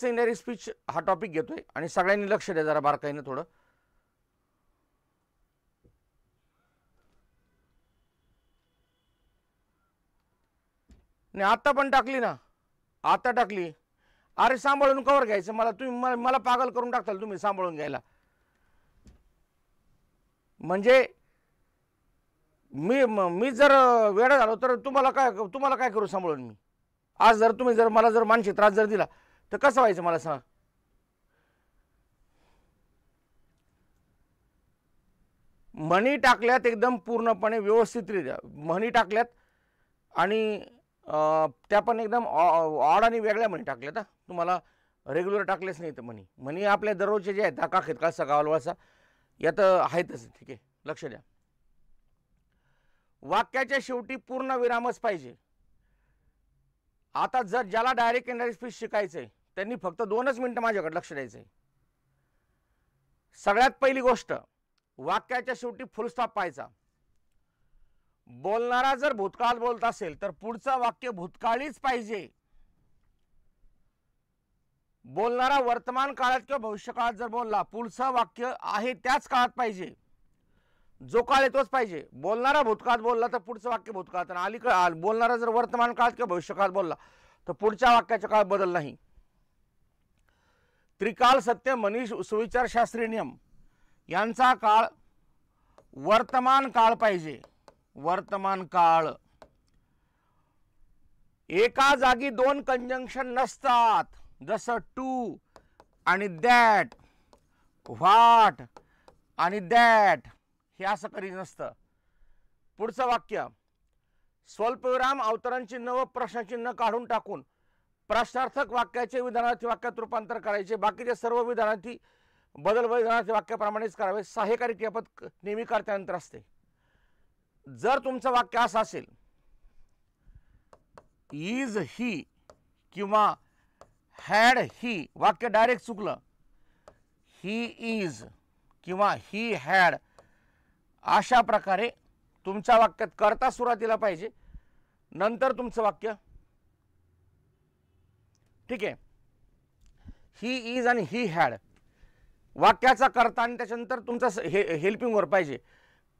Secondary speech हा topic घेतोय आणि सगळ्यांनी लक्ष द्या जरा बारकाईनं थोडं नाही आत्ता पण टाकली ना आता टाकली अरे सांभाळून कवर घ्यायचं मला तुम्ही मला पागल करून टाकताल तुम्ही सांभाळून घ्यायला म्हणजे मी मी जर वेळ झालो तर तुम्हाला काय तुम्हाला काय करू सांभाळून मी आज जर तुम्ही जर मला जर मानसिक त्रास जर दिला तर कसं व्हायचं मला सांग म्हणी टाकल्यात एकदम पूर्णपणे व्यवस्थितरित्या म्हणी टाकल्यात आणि त्या पण एकदम ऑड आणि वेगळ्या म्हणी टाकल्यात तुम्हाला रेग्युलर टाकलेच नाही तर म्हणी म्हणी आपल्या दररोजचे जे आहेत का खेतकासा गावलवासा यात आहेतच ठीक आहे लक्ष द्या वाक्याच्या शेवटी पूर्ण विरामच पाहिजे आता जर ज्याला डायरेक्ट इंडायरेक्ट स्पीच शिकायचं आहे त्यांनी फक्त दोनच मिनटं माझ्याकडे लक्ष द्यायचं सगळ्यात पहिली गोष्ट वाक्याच्या शेवटी फुलस्टॉप पाहायचा बोलणारा जर भूतकाळात बोलत असेल तर पुढचं वाक्य भूतकाळीच पाहिजे बोलणारा वर्तमान काळात किंवा भविष्य काळात जर बोलला पुढचं वाक्य आहे त्याच काळात पाहिजे जो काळ येतोच पाहिजे बोलणारा भूतकाळात बोलला तर पुढचं वाक्य भूतकाळात आणि अलीकडे बोलणारा जर वर्तमान काळात किंवा भविष्य बोलला तर पुढच्या वाक्याच्या काळात बदल नाही त्रिकाल सत्य मनीष सुविचार शास्त्री नियम यांचा काळ वर्तमान काळ पाहिजे वर्तमान काळ एका जागी दोन कंजंक्शन नसतात जसं टू आणि दॅट व्हाट आणि दॅट हे असं करीत नसतं पुढचं वाक्य स्वल्पविराम अवतरांची नव व प्रश्नचिन्ह काढून टाकून प्रश्नार्थक वाक्याचे विधानार्थी वाक्यात रूपांतर करायचे बाकीचे सर्व विधानार्थी बदल विधानार्थी वाक्याप्रमाणेच करावे सहाय्यकारी क्रियापद नेहमी करत्यानंतर असते जर तुमचं वाक्य असं असेल इज ही किंवा हॅड ही वाक्य डायरेक्ट चुकलं ही इज किंवा ही हॅड अशा प्रकारे तुमच्या वाक्यात करता सुरुवातीला पाहिजे नंतर तुमचं वाक्य ठीक आहे ही इज आणि ही हॅड वाक्याचा कर्ता आणि त्याच्यानंतर तुमचा हे हेल्पिंग वर्ब पाहिजे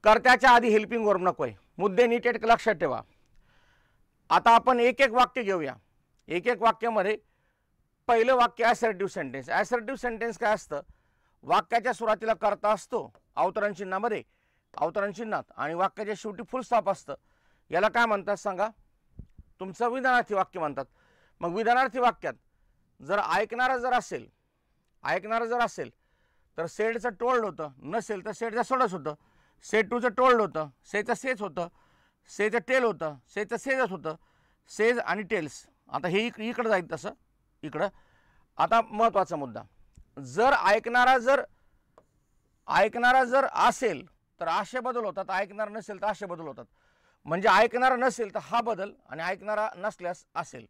कर्त्याच्या आधी हेल्पिंग वर्ब नको आहे मुद्दे नीट लक्षात ठेवा आता आपण एक एक वाक्य घेऊया एक एक वाक्यामध्ये पहिलं वाक्य ॲसर्टिव्ह सेंटेन्स ॲसर्टिव्ह सेंटेन्स काय असतं वाक्याच्या सुरुवातीला कर्ता असतो अवतरण चिन्हामध्ये अवतरण चिन्हात आणि वाक्याच्या शेवटी फुल स्टॉप असतं याला काय म्हणतात सांगा तुमचं विधानार्थी वाक्य म्हणतात मग विधानार्थी वाक्यात जर ऐकणारा जर असेल ऐकणारा जर असेल तर सेडचं टोल्ड होतं नसेल तर सेडचं सोडच होतं सेड टूचं टोल्ड होतं सेचं सेच होतं सेचं टेल होतं सेचं सेजच होतं सेज आणि टेल्स आता हे इक इकडं जाईल तसं इकडं आता महत्त्वाचा मुद्दा जर ऐकणारा जर ऐकणारा जर असेल तर आशे बदल होतात ऐकणार नसेल तर आशे बदल होतात म्हणजे ऐकणारा नसेल तर हा बदल आणि ऐकणारा नसल्यास असेल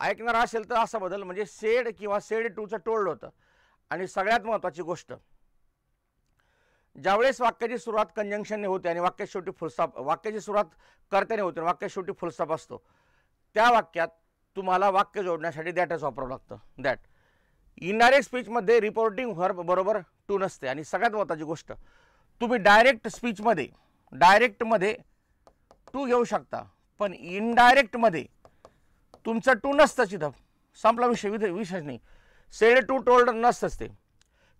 ऐकणार असेल तर असा बदल म्हणजे सेड किंवा सेड टूचं टोळलं होतं आणि सगळ्यात महत्त्वाची गोष्ट ज्यावेळेस वाक्याची सुरुवात कंजंक्शनने होते आणि वाक्य शेवटी फुलस्ताप वाक्याची सुरुवात कर्त्याने होते आणि वाक्यात शेवटी फुलस्ताप असतो त्या वाक्यात तुम्हाला वाक्य जोडण्यासाठी दॅटच वापरावं लागतं दॅट इनडायरेक्ट स्पीचमध्ये रिपोर्टिंग व्हर बरोबर टू नसते आणि सगळ्यात महत्त्वाची गोष्ट तुम्ही डायरेक्ट स्पीचमध्ये डायरेक्टमध्ये टू घेऊ शकता पण इनडायरेक्टमध्ये तुमचा टू नसतं इथं संपला विषय विध विषयच नाही सेड टू टोल्ड नसतंच ते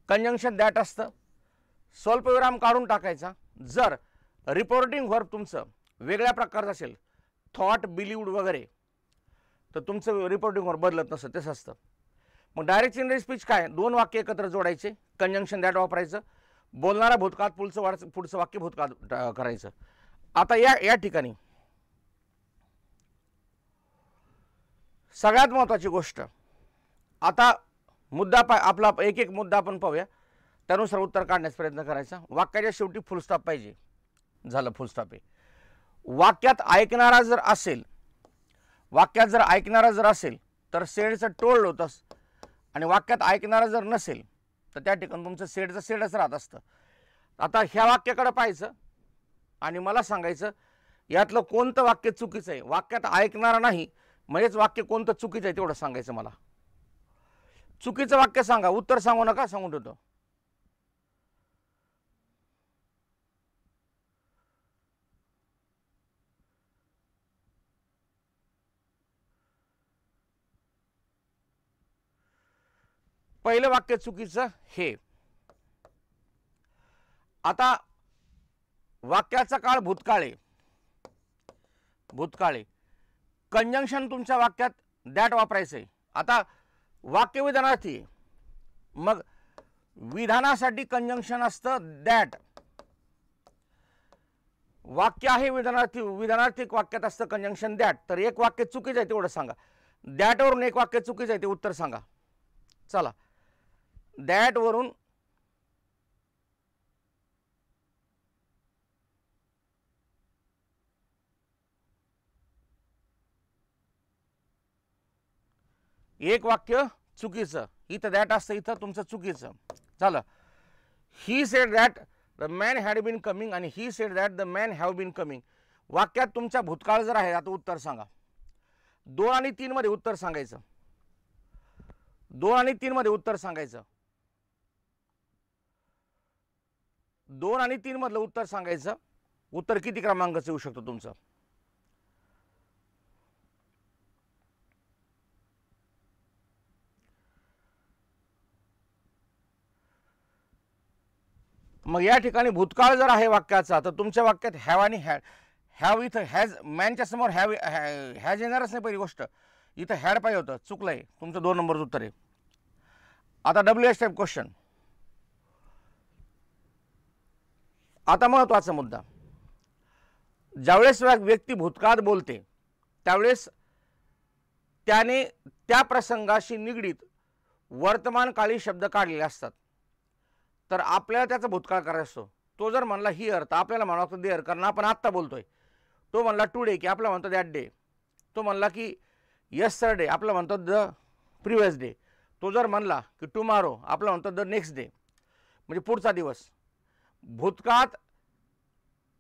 कंजंक्शन दॅट असतं स्वल्पविराम काढून टाकायचा जर रिपोर्टिंग व्हर्ब तुमचं वेगळ्या प्रकारचं असेल थॉट बिलिवड वगैरे तर तुमचं रिपोर्टिंग वर बदलत नसतं तेच असतं मग डायरेक्ट इंग्रेज स्पीच काय दोन वाक्य एकत्र जोडायचे कंजंक्शन दॅट वापरायचं बोलणारा भूतकाळ पुढचं वाढ पुढचं वाक्य भूतकाळ करायचं आता या या ठिकाणी सगळ्यात महत्त्वाची गोष्ट आता मुद्दा पा आपला एक एक मुद्दा आपण पाहूया त्यानुसार उत्तर काढण्याचा प्रयत्न करायचा वाक्याच्या शेवटी फुलस्टॉप पाहिजे झालं फुलस्टॉप आहे वाक्यात ऐकणारा जर असेल वाक्यात जर ऐकणारा जर असेल तर सेडचं टोळ होतंस आणि वाक्यात ऐकणारा जर नसेल तर त्या ठिकाणी तुमचं सेडचं सेडच राहत असतं आता ह्या वाक्याकडं पाहायचं आणि मला सांगायचं यातलं कोणतं वाक्य चुकीचं आहे वाक्यात ऐकणारा नाही म्हणजेच वाक्य कोणतं चुकीचं आहे तेवढं सांगायचं मला चुकीचं वाक्य सांगा उत्तर सांगू नका सांगून ठेवतो पहिलं वाक्य चुकीचं हे आता वाक्याचा काळ भूतकाळे भूतकाळे कंजंक्शन तुमच्या वाक्यात दॅट वापरायचं आहे आता वाक्यविधानार्थी मग विधानासाठी कंजंक्शन असतं दॅट वाक्य आहे विधानार्थी विधानार्थिक वाक्यात असतं कंजंक्शन दॅट तर एक वाक्य चुकीचं आहे तेवढं सांगा दॅटवरून एक वाक्य चुकीचं आहे ते उत्तर सांगा चला दॅटवरून एक वाक्य चुकीचं इथं दॅट असतं इथं तुमचं चुकीचं झालं he said that the man had been coming आणि he said that the man have been coming वाक्यात तुमचा भूतकाळ जर आहे आता उत्तर सांगा दोन आणि तीनमध्ये उत्तर सांगायचं दोन आणि तीनमध्ये उत्तर सांगायचं दोन आणि मधलं उत्तर सांगायचं उत्तर किती क्रमांकाचं येऊ शकतो तुमचं मग या ठिकाणी भूतकाळ जर आहे वाक्याचा तर तुमच्या वाक्यात हॅव आणि हॅड हॅव इथं हॅज मॅनच्या समोर हॅव हॅज येणारच नाही पहिली गोष्ट इथं हॅड पाहिजे होतं चुकलं आहे तुमचं दोन नंबरचं उत्तर आहे आता डब्ल्यू एस टाईप क्वेश्चन आता महत्त्वाचा मुद्दा ज्यावेळेस व्यक्ती भूतकाळात बोलते त्यावेळेस त्याने त्या प्रसंगाशी निगडीत वर्तमानकाळी शब्द काढलेले असतात तर आपल्याला त्याचा भूतकाळ करायचा असतो तो जर म्हणला ही अर्थ आपल्याला म्हणावं लागतं दे कारण आपण आत्ता बोलतोय तो म्हणला टुडे की आपला म्हणतो दॅट डे तो म्हणला की यस सर डे आपला म्हणतो द प्रिवियस डे तो जर म्हणला की टुमारो आपला म्हणतो द नेक्स्ट डे म्हणजे पुढचा दिवस भूतकाळात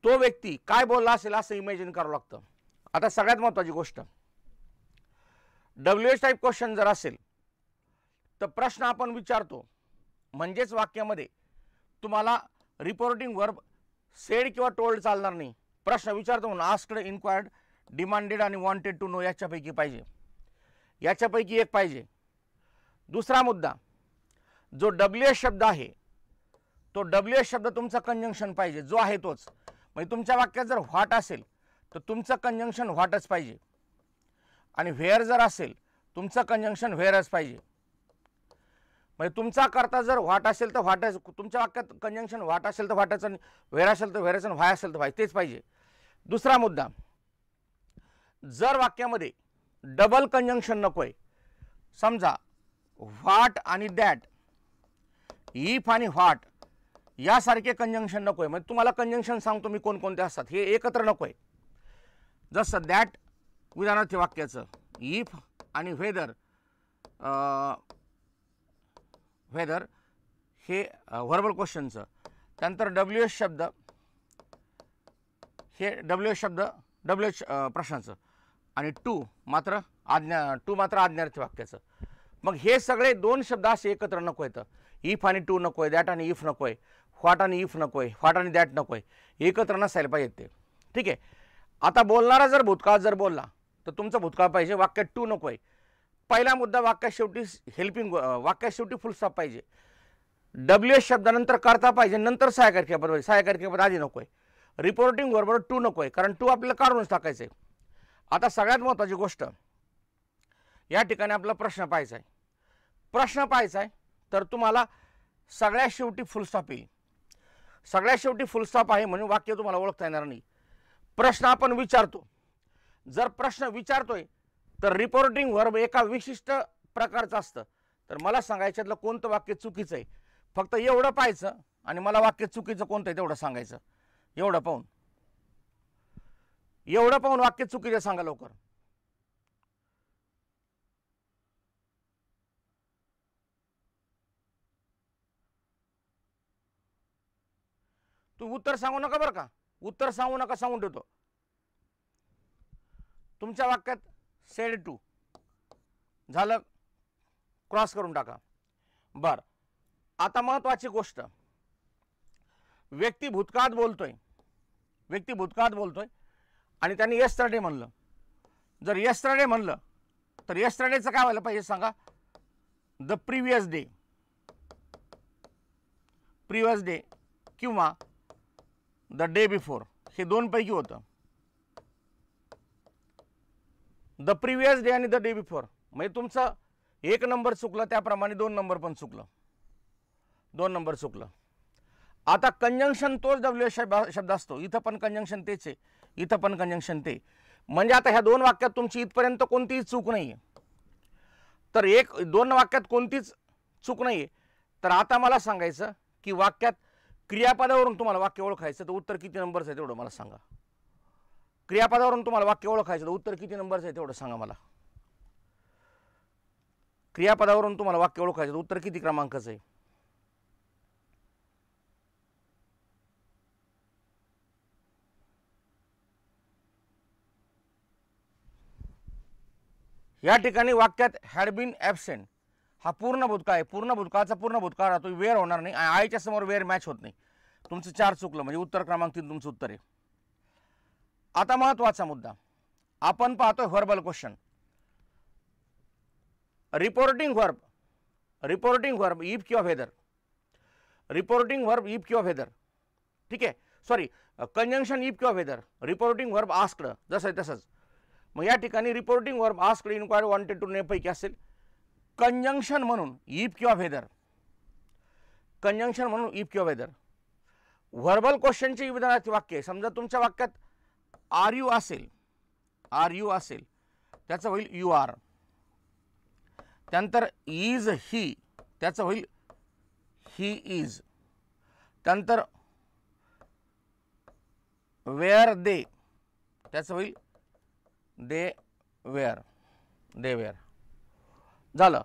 तो व्यक्ती काय बोलला असेल असं इमॅजिन करावं लागतं आता सगळ्यात महत्त्वाची गोष्ट डब्ल्यू एच टाईप क्वेश्चन जर असेल तर प्रश्न आपण विचारतो म्हणजेच वाक्यामध्ये तुम्हाला रिपोर्टिंग वर्ब सेड किंवा टोल्ड चालणार नाही प्रश्न विचारतो म्हणून आस्कड इन्क्वायर्ड डिमांडेड आणि वॉन्टेड टू नो याच्यापैकी पाहिजे याच्यापैकी एक पाहिजे दुसरा मुद्दा जो डब्ल्यू एस शब्द आहे तो डब्ल्यू एस शब्द तुमचा कंजंक्शन पाहिजे जो आहे तोच म्हणजे तुमच्या वाक्यात जर व्हाट असेल तर तुमचं कंजंक्शन व्हाटच पाहिजे आणि व्हेअर जर असेल तुमचं कंजंक्शन व्हेअरच पाहिजे म्हणजे तुमचा करता जर व्हाट असेल तर वाटायचं तुमच्या वाक्यात कंजंक्शन व्हाट असेल तर व्हाटाचं व्हेर असेल तर व्हेराचं व्हाय असेल तर व्हाय तेच पाहिजे दुसरा मुद्दा जर वाक्यामध्ये डबल कंजंक्शन नको आहे समजा व्हाट आणि दॅट इफ आणि व्हाट यासारखे कंजंक्शन नको आहे म्हणजे तुम्हाला कंजंक्शन सांगतो मी कोणकोणते असतात हे एकत्र नको आहे जसं दॅट उदाहरणार्थ वाक्याचं इफ आणि व्हेदर वेदर हे व्हर्बल क्वेश्चनचं त्यानंतर डब्ल्यू एस शब्द हे डब्ल्यू एस शब्द डब्ल्यू एच प्रश्नाचं आणि टू मात्र आज्ञा टू मात्र आज्ञार्थी वाक्याचं मग हे सगळे दोन शब्द असे एकत्र नको येतं इफ आणि टू नको आहे दॅट आणि इफ नको आहे व्हॉट आणि इफ नको आहे व्हॉट आणि दॅट नको आहे एकत्र नसायला पाहिजेत ते ठीक आहे आता बोलणारा जर भूतकाळ जर बोलला तर तुमचं भूतकाळ पाहिजे वाक्य टू नको आहे पहिला मुद्दा वाक्या शेवटी हेल्पिंग वाक्या शेवटी फुलस्टॉप पाहिजे डब्ल्यू एस शब्दानंतर करता पाहिजे नंतर सहाय्यकारकीपद पाहिजे सहाय्यकारकीपद आधी नको आहे रिपोर्टिंग बरोबर टू नको आहे कारण टू आपल्याला काढूनच टाकायचं आहे आता सगळ्यात महत्त्वाची गोष्ट या ठिकाणी आपला प्रश्न पाहायचा आहे प्रश्न पाहायचा आहे तर तुम्हाला सगळ्या शेवटी फुलस्टॉप येईल सगळ्या शेवटी फुलस्टॉप आहे म्हणून वाक्य तुम्हाला ओळखता येणार नाही प्रश्न आपण विचारतो जर प्रश्न विचारतोय तर रिपोर्टिंग वर्ब एका विशिष्ट प्रकारचं असतं तर मला सांगा याच्यातलं कोणतं वाक्य चुकीचं आहे फक्त एवढं पाहायचं आणि मला वाक्य चुकीचं कोणतं आहे तेवढं सांगायचं एवढं पाहून एवढं पाहून वाक्य चुकीचं सांगा लवकर तू उत्तर सांगू नका बरं का उत्तर सांगू नका सांगून ठेवतो तुमच्या वाक्यात सेड टू झालं क्रॉस करून टाका बर आता महत्त्वाची गोष्ट व्यक्ती भूतकाळात बोलतोय व्यक्ती भूतकाळात बोलतोय आणि त्यांनी येस्टरडे म्हणलं जर यस्टरडे म्हणलं तर येस्टरडेचं काय व्हायला पाहिजे सांगा the previous day previous day किंवा द डे बिफोर हे दोनपैकी होतं द प्रिवियस डे आणि द डे बिफोर म्हणजे तुमचं एक नंबर चुकलं त्याप्रमाणे दोन नंबर पण चुकलं दोन नंबर चुकलं आता कंजंक्शन तोच डब्ल्यू एस शब्द असतो इथं पण कंजंक्शन तेच आहे इथं पण कंजंक्शन ते म्हणजे आता ह्या दोन वाक्यात तुमची इथपर्यंत कोणतीही चूक नाही आहे तर एक दोन वाक्यात कोणतीच चूक नाही आहे तर आता मला सांगायचं की वाक्यात क्रियापदावरून तुम्हाला वाक्य ओळखायचं तर उत्तर किती नंबरचं आहे तेवढं मला सांगा क्रियापदावरून तुम्हाला वाक्य ओळखायचं उत्तर किती नंबरचं आहे तेवढं सांगा मला क्रियापदावरून तुम्हाला वाक्य ओळखायचं उत्तर किती क्रमांकाचं आहे या ठिकाणी वाक्यात हॅड बीन ॲबसेंट हा पूर्ण भूतकाळ आहे पूर्ण भूतकाळाचा पूर्ण भूतकाळ राहतो वेअर होणार नाही आयच्या समोर वेअर मॅच होत नाही तुमचं चार चुकलं म्हणजे उत्तर क्रमांक तीन तुमचं उत्तर आहे आता महत्त्वाचा मुद्दा आपण पाहतो verbal question reporting verb reporting verb if किंवा वेदर रिपोर्टिंग व्हर्ब इफ किंवा वेदर ठीक आहे सॉरी कंजंक्शन इफ किंवा वेदर रिपोर्टिंग व्हर्ब आस्कड जसं आहे तसंच मग या ठिकाणी reporting verb asked inquiry wanted to नेपैकी असेल कंजंक्शन म्हणून इफ किंवा वेदर कंजंक्शन म्हणून इफ किंवा वेदर व्हर्बल क्वेश्चनची विधानाची वाक्य आहे समजा तुमच्या वाक्यात आर यू असेल आर यू असेल त्याचं होईल यू आर त्यानंतर इज ही त्याचं होईल ही इज त्यानंतर वेअर दे त्याचं होईल दे वेअर दे वेअर झालं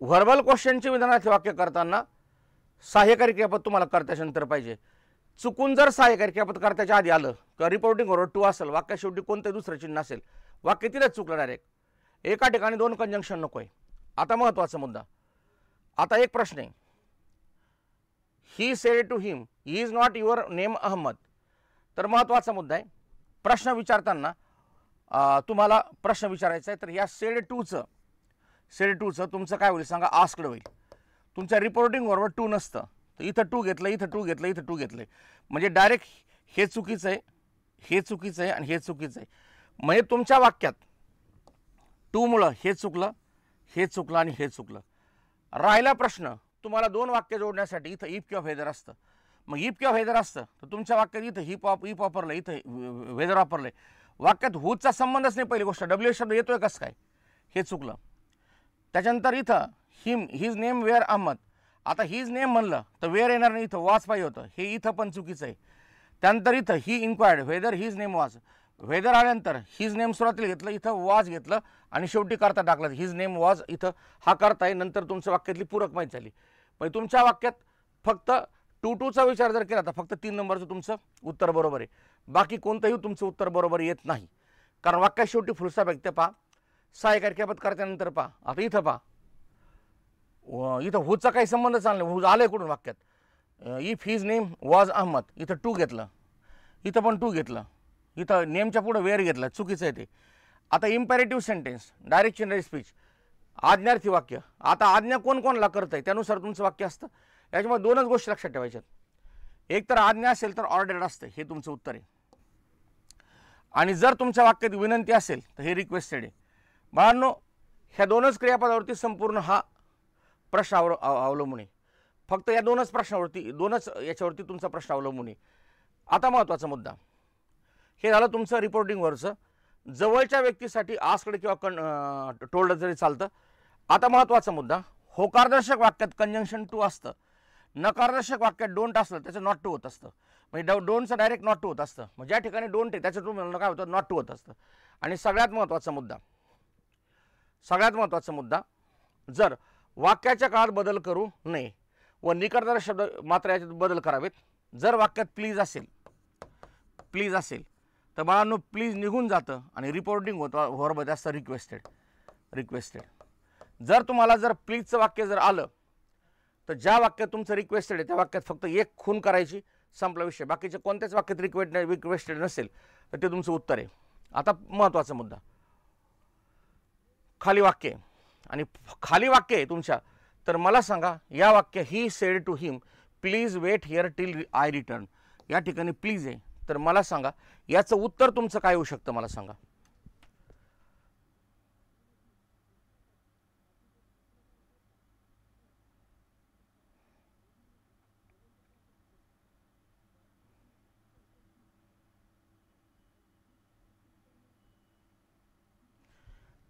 व्हर्बल क्वेश्चनचे विधानार्थी वाक्य करताना सहाय्यकारी क्रियापद तुम्हाला करता पाहिजे चुकून जर सहाय्यकारी पत्रकार त्याच्या आधी आलं किंवा रिपोर्टिंग बरोबर टू असेल वाक्या शेवटी कोणते दुसरं चिन्ह असेल वाक्य तिथेच चुकलं डायरेक्ट एका ठिकाणी दोन कंजंक्शन नको आहे आता महत्त्वाचा मुद्दा आता एक प्रश्न आहे he said to him he is not your name Ahmed तर महत्त्वाचा मुद्दा आहे प्रश्न विचारताना तुम्हाला प्रश्न विचारायचा आहे तर या सेड टूचं सेड च तुमचं काय होईल सांगा आस्कड होईल तुमच्या बरोबर टू नसतं तर इथं टू घेतलं इथं टू घेतलं इथं टू घेतलं म्हणजे डायरेक्ट हे चुकीचं आहे हे चुकीचं आहे आणि हे चुकीचं आहे म्हणजे तुमच्या वाक्यात टूमुळं हे चुकलं हे चुकलं आणि हे चुकलं राहिला प्रश्न तुम्हाला दोन वाक्य जोडण्यासाठी इथं इफ किंवा वेदर असतं मग इफ किंवा वेदर असतं तर तुमच्या वाक्यात इथं हिप वाप इप वापरलं इथं वेदर वापरलं वाक्यात हुचा संबंधच नाही पहिली गोष्ट डब्ल्यू शब्द येतोय कसं काय हे चुकलं त्याच्यानंतर इथं him his name were Ahmed आता हीच नेम म्हणलं तर वेर येणार नाही इथं वॉच पाहिजे होतं हे इथं पण चुकीचं आहे त्यानंतर इथं he inquired whether his name was whether आल्यानंतर हीज नेम सुरुवातीला घेतलं इथं वाज घेतलं आणि शेवटी करता टाकलं हीज नेम वाज इथं हा करता आहे नंतर तुमच्या वाक्यातली पूरक माहीत झाली पण तुमच्या वाक्यात फक्त टू टूचा विचार जर केला तर फक्त तीन नंबरचं तुमचं उत्तर बरोबर आहे बाकी कोणतंही तुमचं उत्तर बरोबर येत नाही कारण वाक्यात शेवटी फुलसा व्यक्त पहा सहाय्यकार करत्यानंतर पहा आता इथं पहा इथं होचा काही संबंध चालला हुज आलं कुठून वाक्यात if his name was Ahmed इथं टू घेतलं इथं पण टू घेतलं इथं नेमच्या पुढं वेअर घेतलं चुकीचं आहे ते आता इम्पॅरेटिव्ह सेंटेन्स डायरेक्ट स्पीच आज्ञार्थी वाक्य आता आज्ञा कोण कोणला करत आहे त्यानुसार तुमचं वाक्य असतं याच्यामुळे दोनच गोष्टी लक्षात ठेवायच्यात एक तर आज्ञा असेल तर ऑर्डर्ड असतं हे तुमचं उत्तर आहे आणि जर तुमच्या वाक्यात विनंती असेल तर हे रिक्वेस्टेड आहे बाळांनो ह्या दोनच क्रियापदावरती संपूर्ण हा प्रश्नावर अवलंबून आहे फक्त या दोनच प्रश्नावरती दोनच याच्यावरती तुमचा प्रश्न अवलंबून आहे आता महत्त्वाचा मुद्दा हे झालं तुमचं रिपोर्टिंगवरचं जवळच्या व्यक्तीसाठी आसकडे किंवा कण टोल्ड जरी चालतं आता महत्त्वाचा मुद्दा होकारदर्शक वाक्यात कंजंक्शन टू असतं नकारदर्शक वाक्यात डोंट असलं त्याचं नॉट टू होत असतं म्हणजे डव डोंटचं डायरेक्ट नॉट टू होत असतं मग ज्या ठिकाणी डोंट आहे त्याचं तुम्हाला काय होतं नॉट टू होत असतं आणि सगळ्यात महत्त्वाचा मुद्दा सगळ्यात महत्त्वाचा मुद्दा जर वाक्याच्या काळात बदल करू नये व निकटदार शब्द मात्र याच्यात बदल करावेत जर वाक्यात प्लीज असेल प्लीज असेल तर बाळांनो प्लीज निघून जातं आणि रिपोर्टिंग होतं व्हॉर्ब असतं रिक्वेस्टेड रिक्वेस्टेड जर तुम्हाला जर प्लीजचं वाक्य जर आलं तर ज्या वाक्यात तुमचं रिक्वेस्टेड आहे त्या वाक्यात फक्त एक खून करायची संपला विषय बाकीच्या कोणत्याच वाक्यात रिक्वेस्ट रिक्वेस्टेड नसेल तर ते तुमचं उत्तर आहे आता महत्त्वाचा मुद्दा खाली वाक्य आहे आणि खाली वाक्य आहे तुमच्या तर मला सांगा या वाक्य ही said to him please wait here till I return या ठिकाणी प्लीज आहे तर मला सांगा याचं उत्तर तुमचं काय होऊ शकतं मला सांगा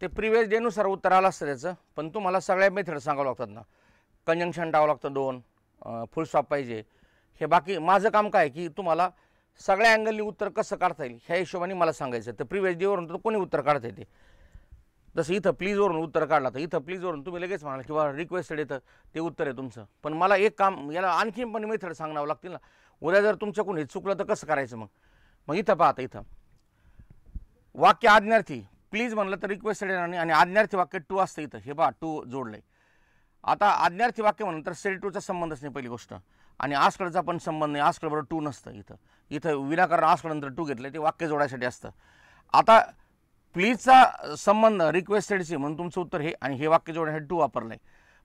ते प्रिव्हियस डेनुसार उत्तर आलं असतं त्याचं पण तुम्हाला सगळ्या मेथड सांगावं लागतात ना कंजंक्शन टावं लागतं दोन फुल स्टॉप पाहिजे हे बाकी माझं काम काय की तुम्हाला सगळ्या अँगलनी उत्तर कसं काढता येईल ह्या हिशोबाने मला सांगायचं तर प्रिव्हियस डेवरून तर कोणी उत्तर काढता येते जसं इथं प्लीजवरून उत्तर काढला तर इथं प्लीजवरून तुम्ही लगेच म्हणाल किंवा रिक्वेस्टेड येतं ते उत्तर आहे तुमचं पण मला एक काम याला आणखीन पण मेथड सांगावं लागतील ना उद्या जर तुमच्याकडून कोणी चुकलं तर कसं करायचं मग मग इथं पाहता इथं वाक्य आज्ञार्थी प्लीज म्हणलं तर रिक्वेस्टेड येणार आणि आज्ञार्थी वाक्य टू असतं इथं हे बा टू जोडलं आहे आता आज्ञार्थी वाक्य म्हणलं तर सेल टूचा संबंधच नाही पहिली गोष्ट आणि आजकडचा पण संबंध नाही बरोबर टू नसतं इथं इथं विनाकारण नंतर टू घेतलं ते वाक्य जोडायसाठी असतं आता प्लीजचा संबंध रिक्वेस्टेडशी म्हणून तुमचं उत्तर हे आणि हे वाक्य जोडण्यासाठी टू वापरलं आहे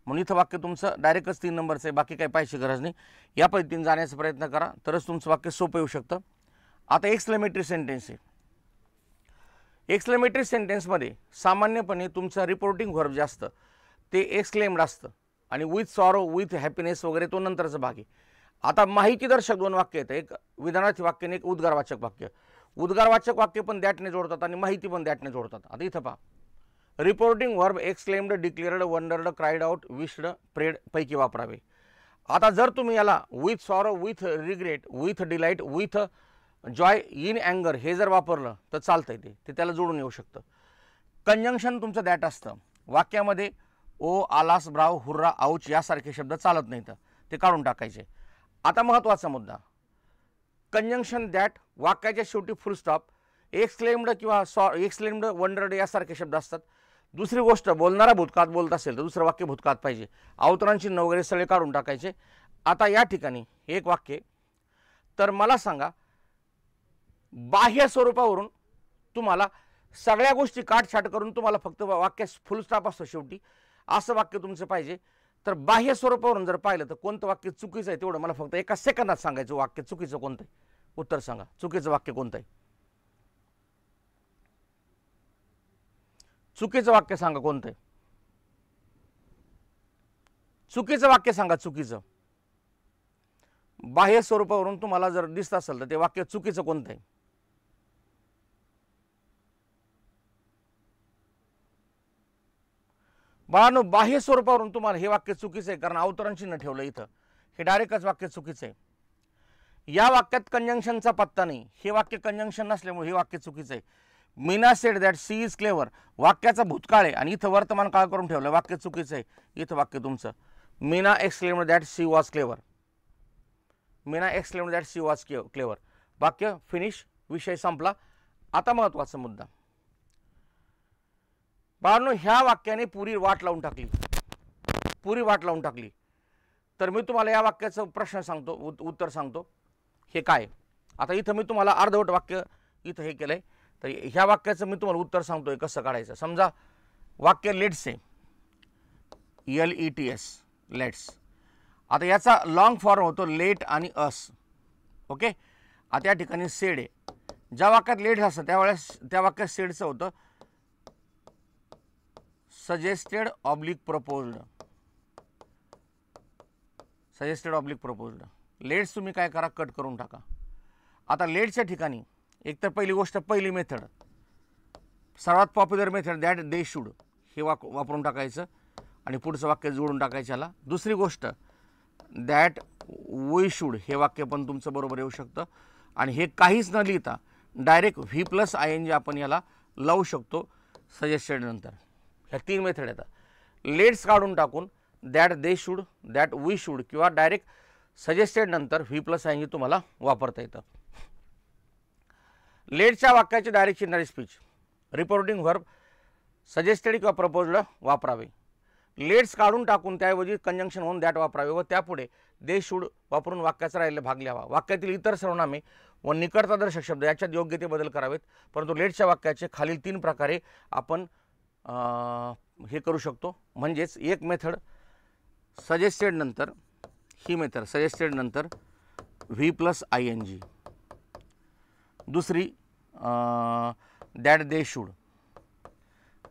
म्हणून इथं वाक्य तुमचं डायरेक्टच तीन नंबरचं आहे बाकी काही पाहिजे गरज नाही या पद्धतीने जाण्याचा प्रयत्न करा तरच तुमचं वाक्य सोपं येऊ शकतं आता एक्सक्लेमेटरी सेंटेन्स आहे एक्सक्लेमेटरी सेंटेन्समध्ये सामान्यपणे तुमचं रिपोर्टिंग व्हर्ब जास्त ते एक्सक्लेम्ड असतं आणि विथ सॉरो विथ हॅपीनेस वगैरे तो नंतरचा भाग आहे आता माहितीदर्शक दोन वाक्य येतं एक विधानार्थी वाक्य आणि एक उद्गारवाचक वाक्य उद्गारवाचक वाक्य पण दॅटने जोडतात आणि माहिती पण दॅटने जोडतात आता इथं पहा reporting verb exclaimed declared wondered cried out wished prayed पैकी वापरावे आता जर तुम्ही याला with sorrow with regret with delight with joy in अँगर हे जर वापरलं तर चालतं आहे ते त्याला जोडून येऊ शकतं कंजंक्शन तुमचं दॅट असतं वाक्यामध्ये ओ आलास ब्राव हुर्रा आऊच यासारखे शब्द चालत नाहीत ते काढून टाकायचे आता महत्त्वाचा मुद्दा कंजंक्शन दॅट वाक्याच्या शेवटी फुल स्टॉप एक्सक्लेम्ड किंवा सॉ एक्सक्लेम्ड वंडर्ड यासारखे शब्द असतात दुसरी गोष्ट बोलणारा भूतकात बोलत असेल तर दुसरं वाक्य भूतकात पाहिजे अवतरांची न वगैरे सगळे काढून टाकायचे आता या ठिकाणी एक वाक्य तर मला सांगा बाह्य स्वरूपावरून तुम्हाला सगळ्या गोष्टी काटछाट करून तुम्हाला फक्त वाक्य फुलस्टाप असतो शेवटी असं वाक्य तुमचं पाहिजे तर बाह्य स्वरूपावरून जर पाहिलं तर कोणतं वाक्य चुकीचं आहे तेवढं मला फक्त एका सेकंदात सांगायचं वाक्य चुकीचं कोणतं आहे उत्तर सांगा चुकीचं वाक्य कोणतं आहे चुकीचं वाक्य सांगा कोणतं आहे चुकीचं वाक्य सांगा चुकीचं बाह्य स्वरूपावरून तुम्हाला जर दिसत असेल तर ते वाक्य चुकीचं कोणतं आहे बाळानो बाह्य स्वरूपावरून तुम्हाला हे वाक्य चुकीचं आहे कारण अवतरण चिन्ह ठेवलं इथं हे डायरेक्टच वाक्य चुकीचं आहे या वाक्यात कंजंक्शनचा पत्ता नाही हे वाक्य कंजंक्शन नसल्यामुळे हे वाक्य चुकीचं आहे Meena said that she is clever वाक्याचा भूतकाळ आहे आणि इथं वर्तमान काळ करून ठेवलं वाक्य चुकीचं आहे इथं वाक्य तुमचं Meena clever that she was clever Meena clever that she was clever वाक्य फिनिश विषय संपला आता महत्त्वाचा मुद्दा बाळांनो ह्या वाक्याने पुरी वाट लावून टाकली पुरी वाट लावून टाकली तर मी तुम्हाला या वाक्याचं प्रश्न सांगतो उत उत्तर सांगतो हे काय आता इथं मी तुम्हाला अर्धवट वाक्य इथं हे केलं आहे तर ह्या वाक्याचं मी तुम्हाला उत्तर सांगतो आहे कसं काढायचं समजा वाक्य लेट्स आहे L E T S let's आता याचा लॉंग फॉर्म होतो लेट आणि अस ओके आता या ठिकाणी सेड आहे ज्या वाक्यात लेट असतं त्यावेळेस त्या वाक्यात सेडचं होतं suggested oblique proposed suggested oblique proposed let's तुम्ही काय करा कट करून टाका आता लेट्सच्या ठिकाणी एक पहिली गोष्ट पहिली मेथड सर्वात popular method that they should हे वाक वापरून टाकायचं आणि पुढचं वाक्य जोडून याला दुसरी गोष्ट दॅट वी शूड हे वाक्य पण तुमचं बरोबर येऊ शकतं आणि हे काहीच न लिहिता direct V plus I N G आपण याला लावू शकतो सजेस्टेडनंतर ह्या तीन मेथड येतात लेट्स काढून टाकून that they should that we should किंवा डायरेक्ट सजेस्टेड नंतर व्ही प्लस ही तुम्हाला वापरता येतं लेटच्या वाक्याची डायरेक्ट शिकणारी स्पीच रिपोर्टिंग व्हर्ब सजेस्टेड किंवा प्रपोजड वापरावे लेट्स काढून टाकून त्याऐवजी कंजंक्शन होऊन दॅट वापरावे व त्यापुढे दे शूड वापरून वाक्याचा राहिले भाग लिहावा वाक्यातील इतर सर्वनामे व दर्शक शब्द याच्यात योग्य ते बदल करावेत परंतु लेटच्या वाक्याचे खालील तीन प्रकारे आपण हे करू शकतो म्हणजेच एक मेथड सजेस्टेड नंतर ही मेथड सजेस्टेड नंतर V plus I N G दुसरी that they should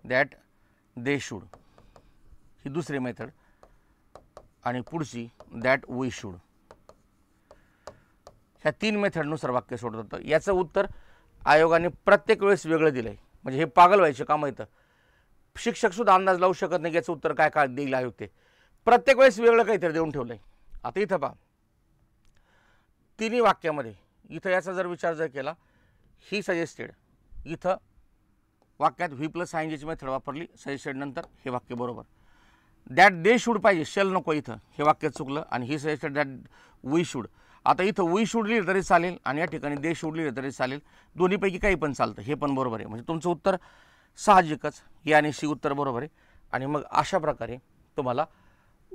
that they should ही दुसरी मेथड आणि पुढची दॅट वी शूड ह्या तीन मेथडनुसार वाक्य सोडत होतं याचं उत्तर आयोगाने प्रत्येक वेळेस वेगळं दिलं आहे म्हणजे हे पागल व्हायचे काम येतं शिक्षकसुद्धा अंदाज लावू शकत नाही याचं उत्तर काय काय देईल आहे होते प्रत्येक वेळेस वेगळं काहीतरी देऊन ठेवलं आहे आता इथं पहा तिन्ही वाक्यामध्ये इथं याचा जर विचार जर केला ही सजेस्टेड इथं वाक्यात व्ही प्लस आयंजीची मेथड वापरली सजेस्टेड नंतर हे वाक्य बरोबर दॅट दे शूड पाहिजे शेल नको इथं हे वाक्य चुकलं आणि ही सजेस्टेड दॅट वी शूड आता इथं वी शुड लिहिलं तरी चालेल आणि या ठिकाणी दे शुड लिहिलं तरी चालेल दोन्हीपैकी काही पण चालतं हे पण बरोबर आहे म्हणजे तुमचं उत्तर साहजिकच या सी उत्तर बरोबर आहे आणि मग अशा प्रकारे तुम्हाला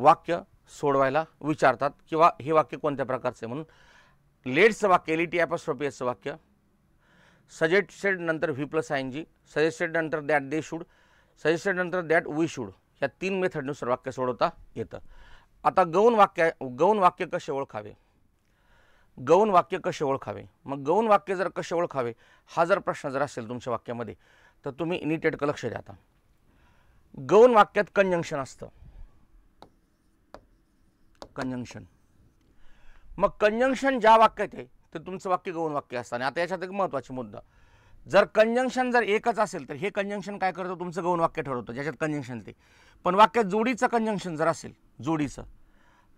वाक्य सोडवायला विचारतात किंवा हे वाक्य कोणत्या प्रकारचे म्हणून लेट्सचं वाक्य एल ई टी वाक्य सजेस्टेड नंतर V plus I N G suggested नंतर दॅट दे शूड सजेस्टेड नंतर दॅट वी शूड या तीन मेथडनुसार वाक्य सोडवता येतं आता गौण वाक्य गौण वाक्य कसे ओळखावे गौण वाक्य कसे ओळखावे मग गौण वाक्य जर कसे ओळखावे हा जर प्रश्न जर असेल तुमच्या वाक्यामध्ये तर तुम्ही इनिटेडक लक्ष द्या आता गौण वाक्यात कंजंक्शन असतं कंजंक्शन मग कंजंक्शन ज्या वाक्यात आहे ते तुमचं वाक्य गौण वाक्य असतं आणि आता याच्यात एक महत्त्वाचा मुद्दा जर कंजंक्शन जर एकच असेल तर हे कंजंक्शन काय करतो तुमचं गौण वाक्य ठरवतं ज्याच्यात कंजंक्शन ते पण वाक्यात जोडीचं कंजंक्शन जर असेल जोडीचं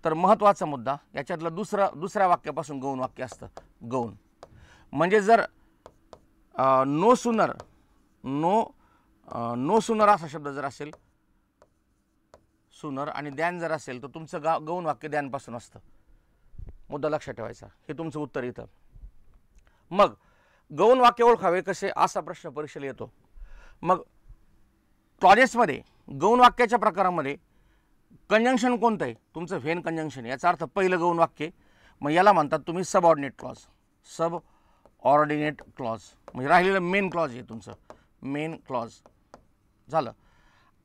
तर महत्त्वाचा मुद्दा याच्यातलं दुसरं दुसऱ्या वाक्यापासून गौण वाक्य असतं गौण म्हणजे जर no sooner no no sooner असा शब्द जर असेल सुनर आणि ध्यान जर असेल तर तुमचं गा गौण वाक्य ध्यानपासून असतं मुद्दा लक्षात ठेवायचा हे तुमचं उत्तर इथं मग गौण वाक्य ओळखावे कसे असा प्रश्न परीक्षेला येतो मग क्लॉजेसमध्ये गौण वाक्याच्या प्रकारामध्ये कंजंक्शन कोणतं आहे तुमचं व्हेन कंजंक्शन याचा अर्थ पहिलं गौण वाक्य मग याला म्हणतात तुम्ही subordinate clause subordinate clause म्हणजे राहिलेलं मेन क्लॉज आहे तुमचं मेन क्लॉज झालं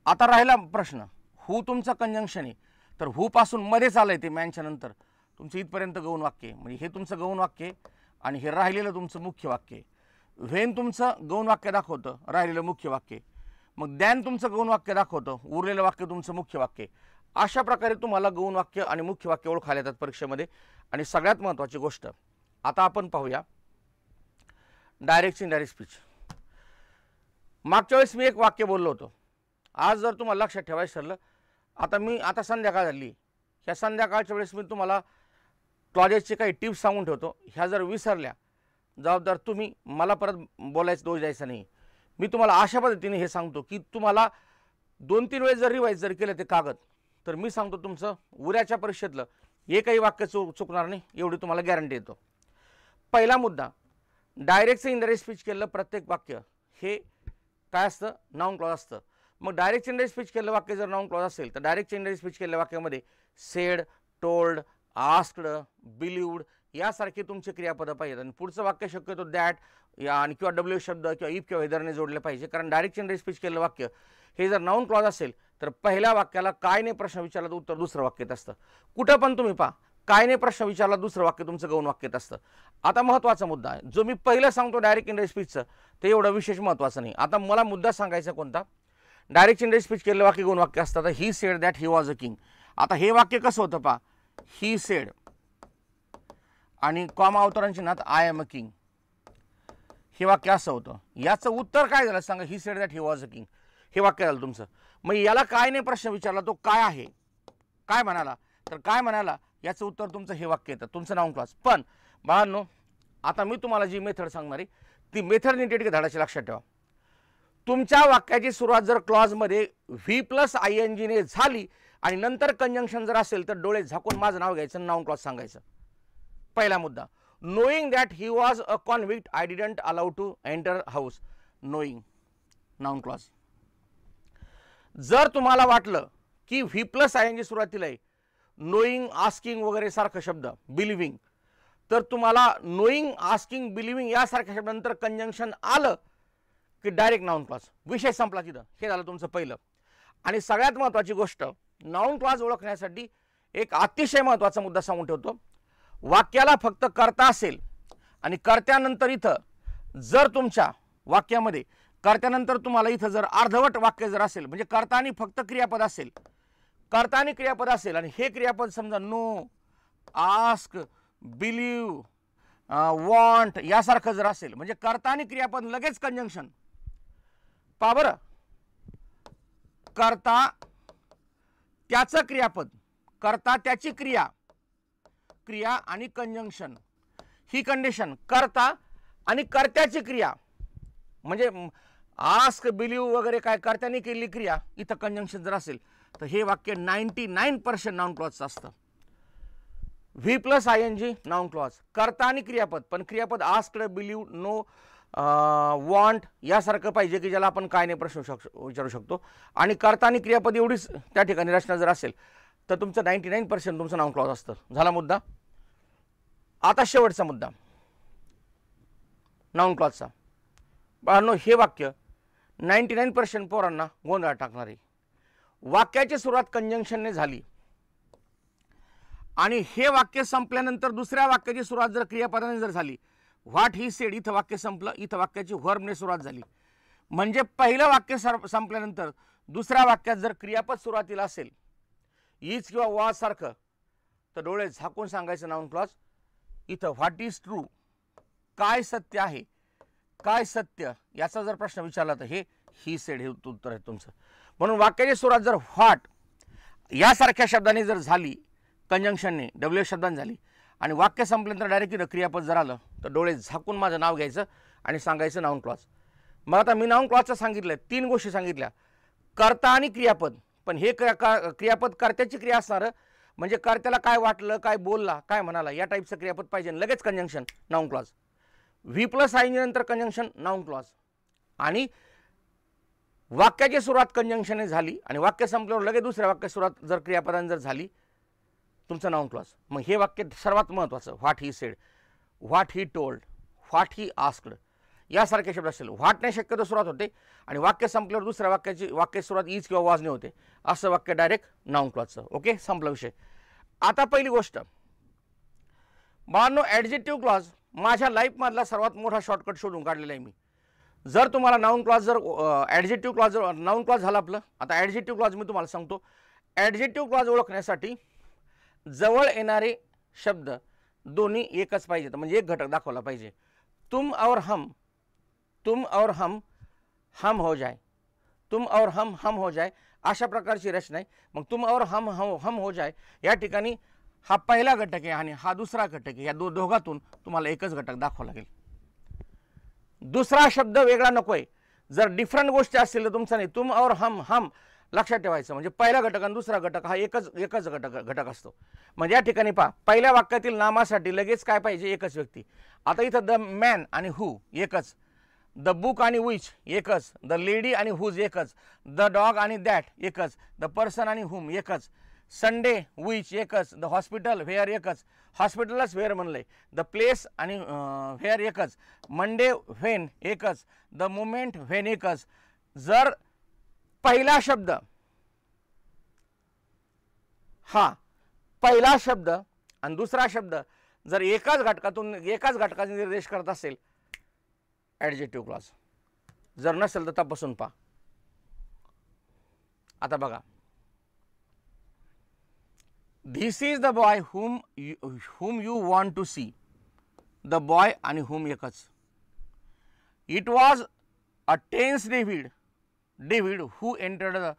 आता राहिला प्रश्न हू तुमचं कंजंक्शन आहे तर हू पासून मध्येच आलं आहे ते मॅनच्या नंतर तुमचं इथपर्यंत गौण वाक्य म्हणजे हे तुमचं गौण वाक्य आहे आणि हे राहिलेलं तुमचं मुख्य वाक्य आहे व्हेन तुमचं गौण वाक्य दाखवतं राहिलेलं मुख्य वाक्य मग दॅन तुमचं गौण वाक्य दाखवतं उरलेलं वाक्य तुमचं मुख्य वाक्य अशा प्रकारे तुम्हाला गौण वाक्य आणि मुख्य वाक्य ओळखायला येतात परीक्षेमध्ये आणि सगळ्यात महत्त्वाची गोष्ट आता आपण पाहूया डायरेक्ट डायरेक्ट स्पीच मागच्या वेळेस मी एक वाक्य बोललो होतो आज जर तुम्हाला लक्षात ठेवायचं ठरलं आता मी आता संध्याकाळ झाली ह्या संध्याकाळच्या वेळेस मी तुम्हाला क्लॉजेसचे काही टिप्स सांगून ठेवतो ह्या जर विसरल्या जबाबदार तुम्ही मला परत बोलायचं दोष द्यायचा नाही मी तुम्हाला अशा पद्धतीने हे सांगतो की तुम्हाला दोन तीन वेळेस जर रिवाईज जर केलं ते कागद तर मी सांगतो तुमचं उऱ्याच्या परीक्षेतलं हे काही वाक्य चु चुकणार नाही एवढी तुम्हाला गॅरंटी देतो पहिला मुद्दा डायरेक्टचं इंडायरेक्ट स्पीच केलेलं प्रत्येक वाक्य हे काय असतं नाऊन क्लॉज असतं मग डायरेक्ट चेंडरी स्पीच केलेलं वाक्य जर नाऊन क्लॉज असेल तर डायरेक्ट चेंडरी स्पीच केलेल्या वाक्यामध्ये सेड टोल्ड आस्क्ड बिलिव्ड यासारखे तुमचे क्रियापदं पाहिजेत आणि पुढचं वाक्य शक्यतो दॅट या आणि किंवा डब्ल्यू शब्द किंवा इफ किंवा वेदरने जोडले पाहिजे कारण डायरेक्ट चेंडरी स्पीच केलेलं वाक्य हे जर नाऊन क्लॉज असेल तर पहिल्या वाक्याला काय नाही प्रश्न विचारला तर उत्तर दुसरं वाक्यात असतं कुठं पण तुम्ही पहा काय नाही प्रश्न विचारला दुसरं वाक्य तुमचं गौण वाक्यात असतं आता महत्त्वाचा मुद्दा आहे जो मी पहिलं सांगतो डायरेक्ट इंडिया स्पीचचं ते एवढं विशेष महत्त्वाचं नाही आता मला मुद्दा सांगायचा कोणता डायरेक्ट इंडिया स्पीच केलेलं वाक्य गौण वाक्य असतात he said that he was a king आता हे वाक्य कसं होतं पा ही सेड आणि कॉमा अवतरांची नात आय एम अ किंग हे वाक्य असं होतं याचं उत्तर काय झालं सांगा he said that he was a king हे वाक्य झालं तुमचं मग याला काय नाही प्रश्न विचारला तो काय आहे काय म्हणाला तर काय म्हणाला याचं उत्तर तुमचं हे वाक्य येतं तुमचं नाऊन क्लॉज पण बाळांनो आता मी तुम्हाला जी मेथड सांगणार आहे ती मेथड की धडाची लक्षात ठेवा तुमच्या वाक्याची सुरुवात जर क्लॉजमध्ये व्ही प्लस आय एन जीने झाली आणि नंतर कंजंक्शन जर असेल तर डोळे झाकून माझं नाव घ्यायचं नाऊन क्लॉज सांगायचं पहिला मुद्दा knowing that he was a convict I didn't allow to enter house knowing noun clause जर तुम्हाला वाटलं की V plus I N G सुरुवातीला आहे नोईंग आस्किंग वगैरे सारखा शब्द बिलिव्हिंग तर तुम्हाला नोईंग आस्किंग बिलिव्हिंग यासारख्या शब्दानंतर कंजंक्शन आलं की डायरेक्ट नाऊन पास विषय संपला तिथं हे झालं तुमचं पहिलं आणि सगळ्यात महत्त्वाची गोष्ट नाऊन क्लास ओळखण्यासाठी एक अतिशय महत्त्वाचा मुद्दा सांगून ठेवतो वाक्याला फक्त करता असेल आणि कर्त्यानंतर इथं जर तुमच्या वाक्यामध्ये कर्त्यानंतर तुम्हाला इथं जर अर्धवट वाक्य जर असेल म्हणजे आणि फक्त क्रियापद असेल कर्तानी क्रियापद असेल आणि हे क्रियापद समजा नो आस्क बिलीव वॉन्ट यासारखं जर असेल म्हणजे कर्तानी क्रियापद लगेच कंजंक्शन पा बरं करता त्याचं क्रियापद करता त्याची क्रिया क्रिया आणि कंजंक्शन ही कंडिशन करता आणि कर्त्याची क्रिया म्हणजे आस्क बिलीव वगैरे काय कर्त्याने केलेली क्रिया इथं कंजंक्शन जर असेल तर हे वाक्य नाईन्टी नाईन पर्सेंट नाऊन क्लॉजचं असतं V plus I N G noun clause कर्ता आणि क्रियापद पण क्रियापद आस्कड बिलीव नो वॉन्ट यासारखं पाहिजे की ज्याला आपण काय नाही प्रश्न विचारू शकतो आणि कर्ता आणि क्रियापद एवढीच त्या ठिकाणी रचना जर असेल तर तुमचं नाईन्टी नाईन पर्सेंट तुमचं नाऊन क्लॉज असतं झाला मुद्दा आता शेवटचा मुद्दा नाऊन क्लॉजचा बाळांनो हे वाक्य नाईन्टी नाईन पर्सेंट पोरांना गोंधळात टाकणार आहे वाक्याची सुरुवात कंजंक्शनने झाली आणि हे वाक्य संपल्यानंतर दुसऱ्या वाक्याची सुरुवात जर क्रियापदाने जर झाली व्हाट ही सेड इथं वाक्य संपलं इथं वाक्याची व्हर्मने सुरुवात झाली म्हणजे पहिलं वाक्य संपल्यानंतर दुसऱ्या वाक्यात जर क्रियापद सुरुवातीला असेल इच किंवा वा सारखं तर डोळे झाकून सांगायचं नाऊन क्लॉज इथं व्हॉट इज ट्रू काय सत्य आहे काय सत्य याचा जर प्रश्न विचारला तर हे ही सेड हे उत्तर आहे तुमचं म्हणून वाक्याची सुरुवात जर व्हॉट यासारख्या शब्दाने जर झाली कंजंक्शनने डब्ल्यू शब्दाने झाली आणि वाक्य संपल्यानंतर डायरेक्टली क्रियापद जर आलं तर डोळे झाकून माझं नाव घ्यायचं आणि सांगायचं नाऊन क्लॉज मग आता मी नाऊन क्लॉजचं सांगितलं तीन गोष्टी सांगितल्या कर्ता आणि क्रियापद पण हे क्रियापद कर्त्याची क्रिया असणारं म्हणजे कर्त्याला काय वाटलं काय बोलला काय म्हणाला या टाईपचं क्रियापद पाहिजे लगेच conjunction noun clause V plus नंतर कंजंक्शन नाऊन क्लॉज आणि वाक्याची सुरुवात कंजंक्शनने झाली आणि वाक्य संपल्यावर लगेच दुसऱ्या वाक्य सुरुवात जर क्रियापदान जर झाली तुमचं नाउन क्लॉज मग हे वाक्य सर्वात महत्त्वाचं what he said what he told what he asked यासारखे शब्द असेल व्हाट नाही शक्यतो सुरुवात होते आणि वाक्य संपल्यावर दुसऱ्या वाक्याची वाक्य सुरुवात ईज किंवा वाजणे होते असं वाक्य डायरेक्ट नाऊन क्लॉजचं ओके संपला विषय आता पहिली गोष्ट बाळांनो ॲडजेक्टिव्ह क्लॉज माझ्या लाईफमधला सर्वात मोठा शॉर्टकट शोधून काढलेला आहे मी जर तुम्हाला नाऊन क्लॉज जर ॲडजेक्टिव्ह क्लॉज नाऊन क्लॉज झाला आपलं आता ॲडजेक्टिव्ह क्लॉज मी तुम्हाला सांगतो ॲडजेक्टिव्ह क्लॉज ओळखण्यासाठी जवळ येणारे शब्द दोन्ही एकच पाहिजेत म्हणजे एक घटक दाखवला पाहिजे तुम और हम तुम और हम हम हो जाय तुम और हम हम हो जाय अशा प्रकारची रचना आहे मग तुम और हम हम हम हो जाय या ठिकाणी हा पहिला घटक आहे आणि हा दुसरा घटक आहे या दो दोघातून तुम्हाला एकच घटक दाखवा लागेल दुसरा शब्द वेगळा नको आहे जर डिफरंट गोष्टी असतील तर तुमचा नाही तुम और हम हम लक्षात ठेवायचं म्हणजे पहिला घटक आणि दुसरा घटक हा एकच एकच घटक घटक असतो म्हणजे या ठिकाणी पहा पहिल्या वाक्यातील नामासाठी लगेच काय पाहिजे एकच व्यक्ती आता इथं द मॅन आणि हू एकच द बुक आणि विच एकच द लेडी आणि हूज एकच द डॉग आणि दॅट एकच द पर्सन आणि हुम एकच संडे विच एकच द हॉस्पिटल व्हेअर एकच हॉस्पिटलच व्हेअर म्हणलंय द प्लेस आणि व्हेअर एकच मंडे व्हेन एकच द मुमेंट व्हेन एकच जर पहिला शब्द हा पहिला शब्द आणि दुसरा शब्द जर एकाच घटकातून एकाच घटकाचा निर्देश करत असेल ॲडजेटिव्ह क्लॉज जर नसेल तर तपासून पहा आता बघा this is the boy whom you, whom you want to see the boy ani whom एकच it was a tense David David who entered the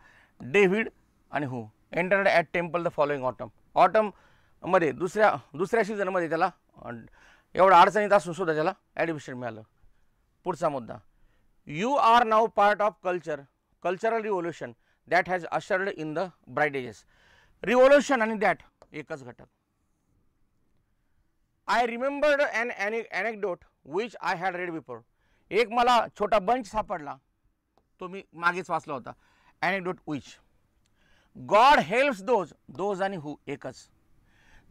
David ani who entered at temple the following autumn autumn dusrya दुसऱ्या दुसऱ्या सीझनमध्ये त्याला एवढा अडचणीत असून सुद्धा त्याला ॲडमिशन मिळालं पुढचा मुद्दा you are now part of culture cultural revolution that has ushered in the bright ages revolution आणि दॅट एकच घटक I remembered and anecdote which I had read before एक मला छोटा बंच सापडला तो मी मागेच वाचला होता anecdote which God helps those those आणि हू एकच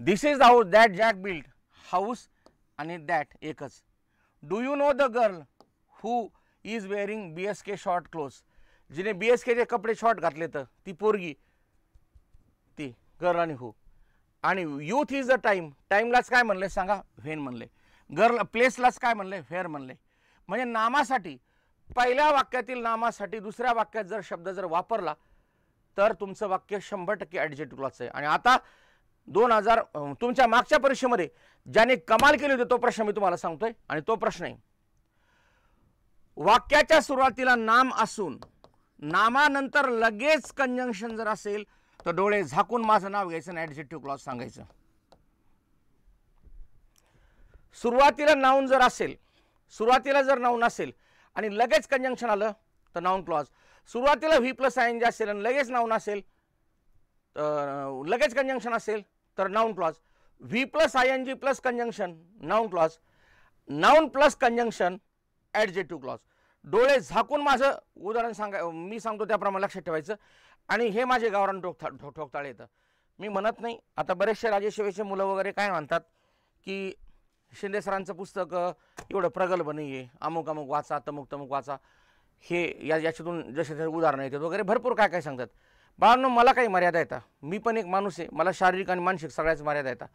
this is the house that Jack built house आणि दॅट एकच do you know the girl who is wearing B S K short clothes जिने बी एस केचे कपडे short घातले तर ती पोरगी गर्ल आणि हो आणि यूथ इज द टाईम टाईमलाच काय म्हणले सांगा व्हेन म्हणले गर्ल प्लेसलाच काय म्हणले फेअर म्हणले म्हणजे नामासाठी पहिल्या वाक्यातील नामासाठी दुसऱ्या वाक्यात जर शब्द जर वापरला तर तुमचं वाक्य शंभर टक्के ॲडजेटिव्हलाच आहे आणि आता दोन हजार तुमच्या मागच्या परीक्षेमध्ये ज्याने कमाल केली होती तो प्रश्न मी तुम्हाला सांगतोय आणि तो प्रश्न आहे वाक्याच्या सुरुवातीला नाम असून नामानंतर लगेच कंजंक्शन जर असेल तर डोळे झाकून माझं नाव घ्यायचं आणि ॲडजेक्टिव्ह क्लॉज सांगायचं सुरुवातीला नाऊन जर असेल सुरुवातीला जर नाऊन असेल आणि लगेच कंजंक्शन आलं तर नाऊन क्लॉज सुरुवातीला व्ही प्लस एन जे असेल आणि लगेच नाऊन असेल तर लगेच कंजंक्शन असेल तर noun clause V plus I N G plus conjunction noun clause noun plus conjunction adjective clause डोळे झाकून माझं उदाहरण सांगा मी सांगतो त्याप्रमाणे लक्षात ठेवायचं आणि हे माझे गावरान ठोकता ठो ठोकताळ येतं मी म्हणत नाही आता बरेचसे राजेशिवेचे मुलं वगैरे काय म्हणतात की शिंदे सरांचं पुस्तक एवढं प्रगल्भ नाही आहे अमुक अमुक वाचा तमुक तमुक वाचा हे या याच्यातून जसे जसे उदाहरणं येतात वगैरे भरपूर काय काय सांगतात बाळांनो मला काही मर्यादा येतात मी पण एक माणूस आहे मला शारीरिक आणि मानसिक सगळ्याच मर्यादा येतात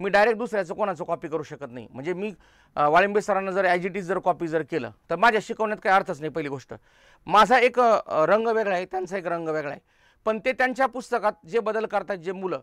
मी डायरेक्ट दुसऱ्याचं कोणाचं कॉपी करू शकत नाही म्हणजे मी वाळिंबे सरांना जर ॲज इट इज जर कॉपी जर केलं तर माझ्या शिकवण्यात काही अर्थच नाही पहिली गोष्ट माझा एक रंग वेगळा आहे त्यांचा एक रंग वेगळा आहे पण ते त्यांच्या पुस्तकात जे बदल करतात जे मुलं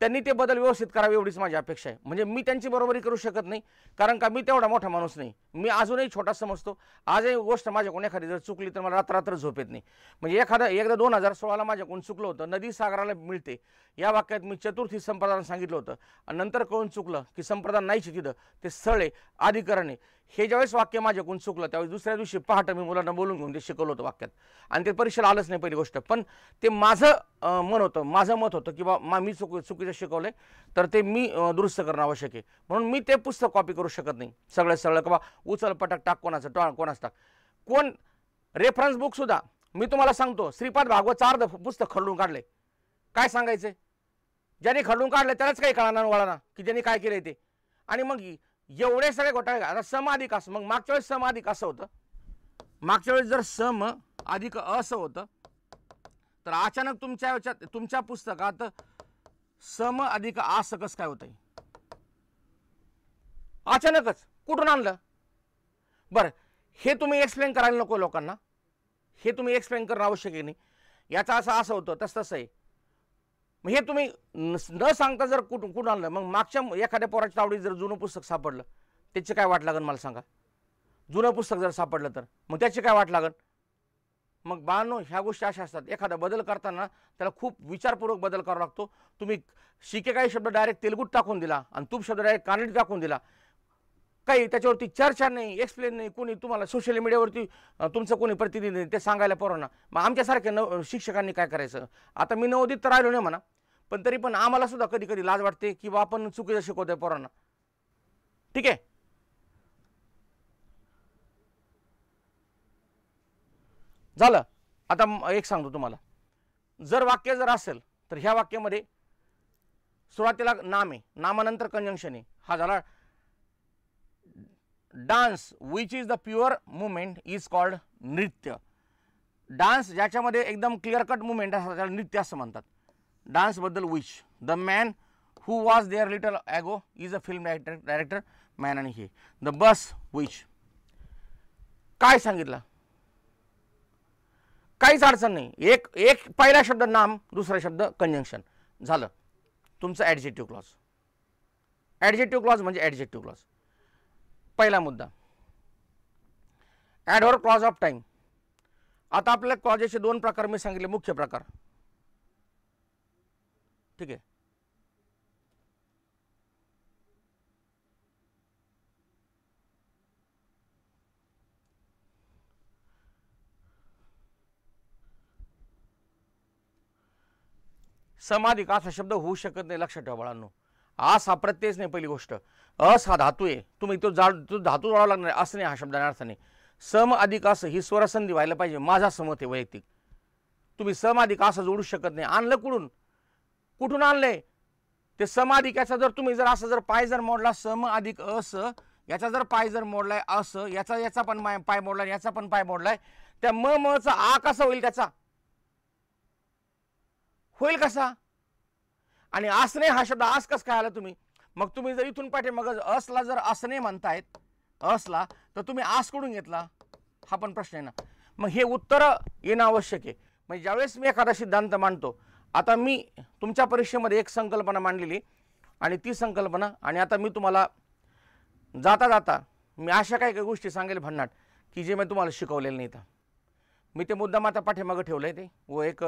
त्यांनी ते बदल व्यवस्थित करावे एवढीच माझी अपेक्षा आहे म्हणजे मी त्यांची बरोबरी करू शकत नाही कारण का मी तेवढा मोठा माणूस नाही मी अजूनही छोटा समजतो आजही गोष्ट कोण एखादी जर चुकली तर मला रात्र झोप येत नाही म्हणजे एखादा एकदा दोन हजार सोळाला कोण चुकलं होतं नदी सागराला मिळते या वाक्यात मी चतुर्थी संप्रदान सांगितलं होतं आणि नंतर कळून चुकलं की संप्रदान नाहीचे तिथं ते स्थळ आहे हे ज्यावेळेस वाक्य माझ्याकडून चुकलं त्यावेळेस दुसऱ्या दिवशी पहाटं मी मुलांना बोलून घेऊन ते शिकवलं होतं वाक्यात आणि ते परीक्षेला आलंच नाही पहिली गोष्ट पण ते माझं मन होतं माझं मत होतं की बा मा मी चुक चुकीचं शिकवलं तर ते मी दुरुस्त करणं आवश्यक आहे म्हणून मी ते पुस्तक कॉपी करू शकत नाही सगळं सगळं किंवा उचल पटक टाक कोणाचं टा कोणाचं टाक कोण रेफरन्स बुकसुद्धा मी तुम्हाला सांगतो श्रीपाद भागवत अर्ध पुस्तक खरडून काढले काय सांगायचे ज्याने खरडून काढलं त्यालाच काही कळणार वळणार की ज्यांनी काय केलं ते आणि मग एवढे सगळे घोटाळे आता सम अधिक असं मग मागच्या वेळेस सम अधिक असं होतं मागच्या वेळेस जर सम अधिक असं होतं तर अचानक तुमच्या तुमच्या पुस्तकात सम अधिक आस कसं काय होतं अचानकच कुठून आणलं बरं हे तुम्ही एक्सप्लेन करायला नको लोकांना हे तुम्ही एक्सप्लेन करणं आवश्यक आहे नाही याचा असं असं होतं तस तसं आहे मग हे तुम्ही न सांगता जर कुठ कुठं आणलं मग मागच्या एखाद्या पोराच्या आवडीत जर जुनं पुस्तक सापडलं त्याची काय वाट लागेल मला सांगा जुनं पुस्तक जर सापडलं तर मग त्याची काय वाट लागेल मग बानो ह्या गोष्टी अशा असतात एखादा बदल करताना त्याला खूप विचारपूर्वक बदल करावा लागतो तुम्ही शिके काही शब्द डायरेक्ट तेलगुट टाकून दिला आणि तूप शब्द डायरेक्ट कानडी टाकून दिला काही त्याच्यावरती चर्चा नाही एक्सप्लेन नाही कोणी तुम्हाला सोशल मीडियावरती तुमचं कोणी प्रतिनिधी नाही ते सांगायला पोरांना मग आमच्यासारख्या नव शिक्षकांनी काय करायचं आता मी नवोदित तर आलो नाही म्हणा पण तरी पण आम्हाला सुद्धा कधी कधी लाज वाटते की बा आपण चुकीचं शिकवतोय पोरांना ठीक आहे झालं आता एक सांगतो तुम्हाला जर वाक्य जर असेल तर ह्या वाक्यामध्ये सुरुवातीला नाम आहे नामानंतर कंजंक्शन आहे हा झाला dance which is the pure movement is called नृत्य डान्स ज्याच्यामध्ये एकदम क्लिअर कट मुवमेंट असतात त्याला नृत्य असं म्हणतात डान्सबद्दल which the man who was there little ago is a film director director man आणि हे द बस विच काय सांगितलं काहीच अडचण नाही एक एक पहिला शब्द नाम दुसरा शब्द कंजंक्शन झालं तुमचं ॲडजेक्टिव्ह क्लॉज ॲडजेक्टिव्ह क्लॉज म्हणजे ॲडजेक्टिव्ह क्लॉज पहिला मुद्दा ॲडवर क्लॉज ऑफ टाईम आता आपल्या क्लॉजेचे दोन प्रकार मी सांगितले मुख्य प्रकार ठीक आहे समाधिक असा शब्द होऊ शकत नाही लक्षात ठेवा बाळांनो आ प्रत्येकच नाही पहिली गोष्ट अस हा धातू आहे तुम्ही तो जाड तो धातू जाळावा लागणार असं नाही हा शब्दाने अर्थाने सम अधिक असं ही स्वरसंधी व्हायला पाहिजे माझा समत आहे वैयक्तिक तुम्ही सम अधिक असं जोडू शकत नाही आणलं कुठून कुठून आणलंय ते सम याचा जर तुम्ही जर असं जर पाय जर मोडला सम अधिक अस याचा जर पाय जर मोडलाय अस याचा याचा पण पाय मोडला याचा पण पाय मोडलाय त्या म मचा आ कसा होईल त्याचा होईल कसा आणि आसने हा शब्द आस कस काय आला तुम्ही मग तुम्ही जर इथून पाठे मग असला जर आसने म्हणतायत असला तर तुम्ही आस कडून घेतला हा पण प्रश्न आहे ना मग हे उत्तर येणं आवश्यक आहे म्हणजे ज्यावेळेस मी एखादा सिद्धांत मांडतो आता मी तुमच्या परीक्षेमध्ये एक संकल्पना मांडलेली आणि ती संकल्पना आणि आता मी तुम्हाला जाता जाता मी अशा काही काही गोष्टी सांगेल भन्नाट की जे मी तुम्हाला शिकवलेलं नाही तर मी ते मुद्दाम आता पाठीमागं ठेवलं आहे ते व एक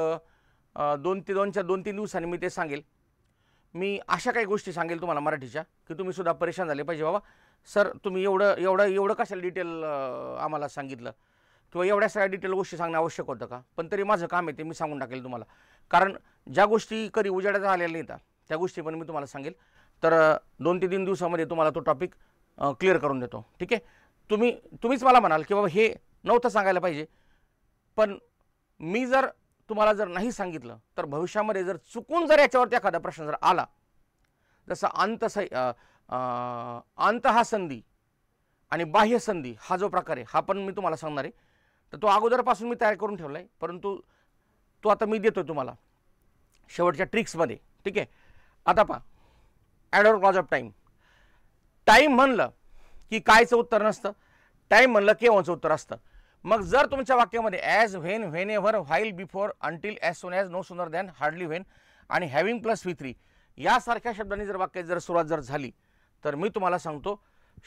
दोन ते दोनच्या दोन तीन दिवसांनी मी ते सांगेल मी अशा काही गोष्टी सांगेल तुम्हाला मराठीच्या की तुम्ही सुद्धा परेशान झाले पाहिजे बाबा सर तुम्ही एवढं एवढं एवढं कशाला डिटेल आम्हाला सांगितलं किंवा एवढ्या सगळ्या डिटेल गोष्टी सांगणं आवश्यक होतं का पण तरी माझं काम आहे ते मी सांगून टाकेल तुम्हाला कारण ज्या गोष्टी कधी उजाड्यात आलेल्या नाहीत त्या गोष्टी पण मी तुम्हाला सांगेल तर दोन ते तीन दिवसामध्ये तुम्हाला तो टॉपिक क्लिअर करून देतो ठीक आहे तुम्ही तुम्हीच मला म्हणाल की बाबा हे नव्हतं सांगायला पाहिजे पण मी जर तुम्हाला जर नाही सांगितलं तर भविष्यामध्ये जर चुकून जर याच्यावरती एखादा प्रश्न जर आला जसं अंतस अंत हा संधी आणि बाह्य संधी हा जो प्रकार आहे हा पण मी तुम्हाला सांगणार आहे तर तो अगोदरपासून मी तयार करून ठेवला आहे परंतु तो आता मी देतो तुम्हाला शेवटच्या ट्रिक्समध्ये ठीक आहे आता पहा adverb clause of time time म्हणलं की कायचं उत्तर नसतं टाईम म्हणलं केव्हाचं उत्तर असतं मग जर तुमच्या वाक्यामध्ये as when whenever while before until as soon as no sooner than hardly when आणि हॅव्हिंग प्लस व्ही थ्री यासारख्या शब्दांनी जर वाक्य जर सुरुवात जर झाली तर मी तुम्हाला सांगतो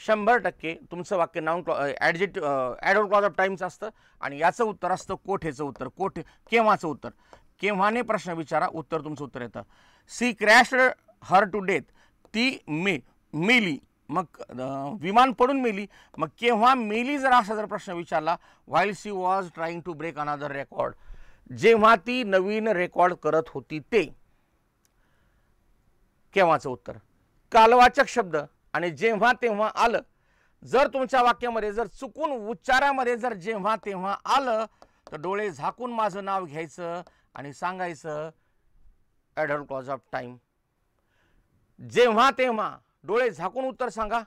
शंभर टक्के तुमचं वाक्य noun clause adjective adverb clause of times असतं आणि याचं उत्तर असतं कोठेचं उत्तर कोठे केव्हाचं उत्तर केव्हाने प्रश्न विचारा उत्तर तुमचं उत्तर येतं she crash her to death ती मे मेली मग विमान पडून मेली मग केव्हा मेली जर असा जर प्रश्न विचारला while she was trying to break another record जेव्हा ती नवीन रेकॉर्ड करत होती ते केव्हाचं उत्तर कालवाचक शब्द आणि जेव्हा तेव्हा आलं जर तुमच्या वाक्यामध्ये जर चुकून उच्चारामध्ये जर जेव्हा तेव्हा आलं तर डोळे झाकून माझं नाव घ्यायचं आणि सांगायचं ॲडल क्लॉज ऑफ टाईम जेव्हा तेव्हा डोळे झाकून उत्तर सांगा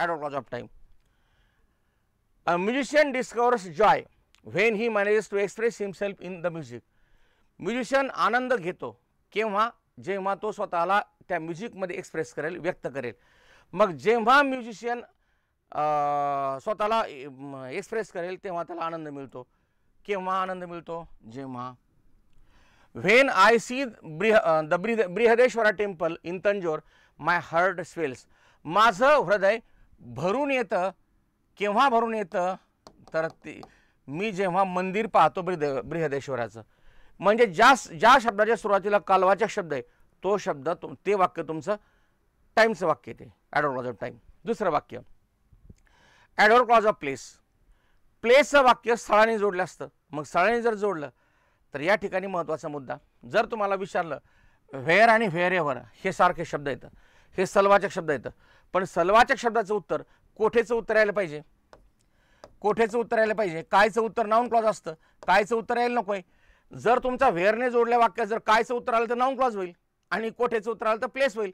at of of time a musician discovers joy when he manages to express himself in the music musician आनंद घेतो केव्हा जेव्हा तो स्वतःला त्या म्युझिकमध्ये एक्सप्रेस करेल व्यक्त करेल मग जेव्हा म्युझिशियन स्वतःला एक्सप्रेस करेल तेव्हा त्याला आनंद मिळतो केव्हा आनंद मिळतो जेव्हा व्हेन आय सी ब्रिह द ब्रिह Brihadeshwara temple in Tanjore my heart swells माझं हृदय भरून येतं केव्हा भरून येतं तर ते मी जेव्हा मंदिर पाहतो ब्रिद बृहदेश्वराचं म्हणजे ज्या ज्या शब्दाच्या सुरुवातीला कालवाचा शब्द आहे तो शब्द तुम ते वाक्य तुमचं टाईमचं वाक्य ते ॲडव्हर ऑफ टाईम दुसरं वाक्य ॲडव्हर ऑफ प्लेस प्लेसचं वाक्य स्थळाने जोडलं असतं मग स्थळाने जर जोडलं तर या ठिकाणी महत्त्वाचा मुद्दा जर तुम्हाला विचारलं व्हेअर आणि व्हेअर एव्हर हे सारखे शब्द येतं हे सलवाचक शब्द येतं पण सलवाचक शब्दाचं उत्तर कोठेचं उत्तर यायला पाहिजे कोठेचं उत्तर यायला पाहिजे कायचं उत्तर नाऊन क्लॉज असतं कायचं उत्तर यायला नको आहे जर तुमचा व्हेअरने जोडल्या वाक्यात जर कायचं उत्तर आलं तर नाऊन क्लॉज होईल आणि कोठेचं उत्तर आलं तर प्लेस होईल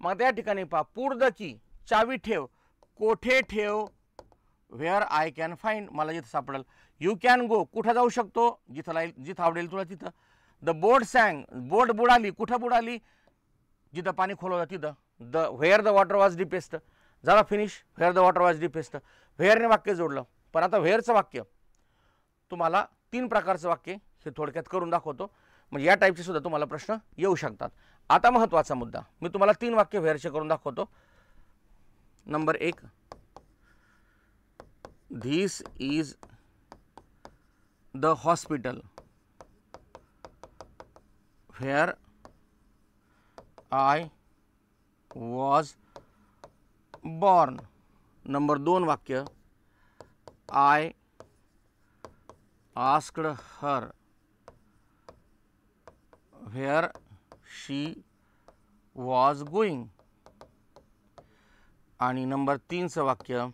मग त्या ठिकाणी पहा पूर्द की चावी ठेव कोठे ठेव व्हेअर आय कॅन फाईंड मला जिथं सापडेल यू कॅन गो कुठं जाऊ शकतो जिथं लाईल जिथं आवडेल तुला तिथं द बोट सँग बोट बुडाली कुठं बुडाली जिथं पाणी खोलवलं तिथं the where the water was deepest झाला finish where the water was deepest व्हेअरने वाक्य जोडलं पण आता व्हेअरचं वाक्य तुम्हाला तीन प्रकारचं वाक्य हे थोडक्यात करून दाखवतो म्हणजे या टाईपचे सुद्धा तुम्हाला प्रश्न येऊ शकतात आता महत्त्वाचा मुद्दा मी तुम्हाला तीन वाक्य व्हेअरचे करून दाखवतो नंबर एक this is the hospital where I was born number 2 वाक्य i asked her where she was going आणि नंबर 3 चं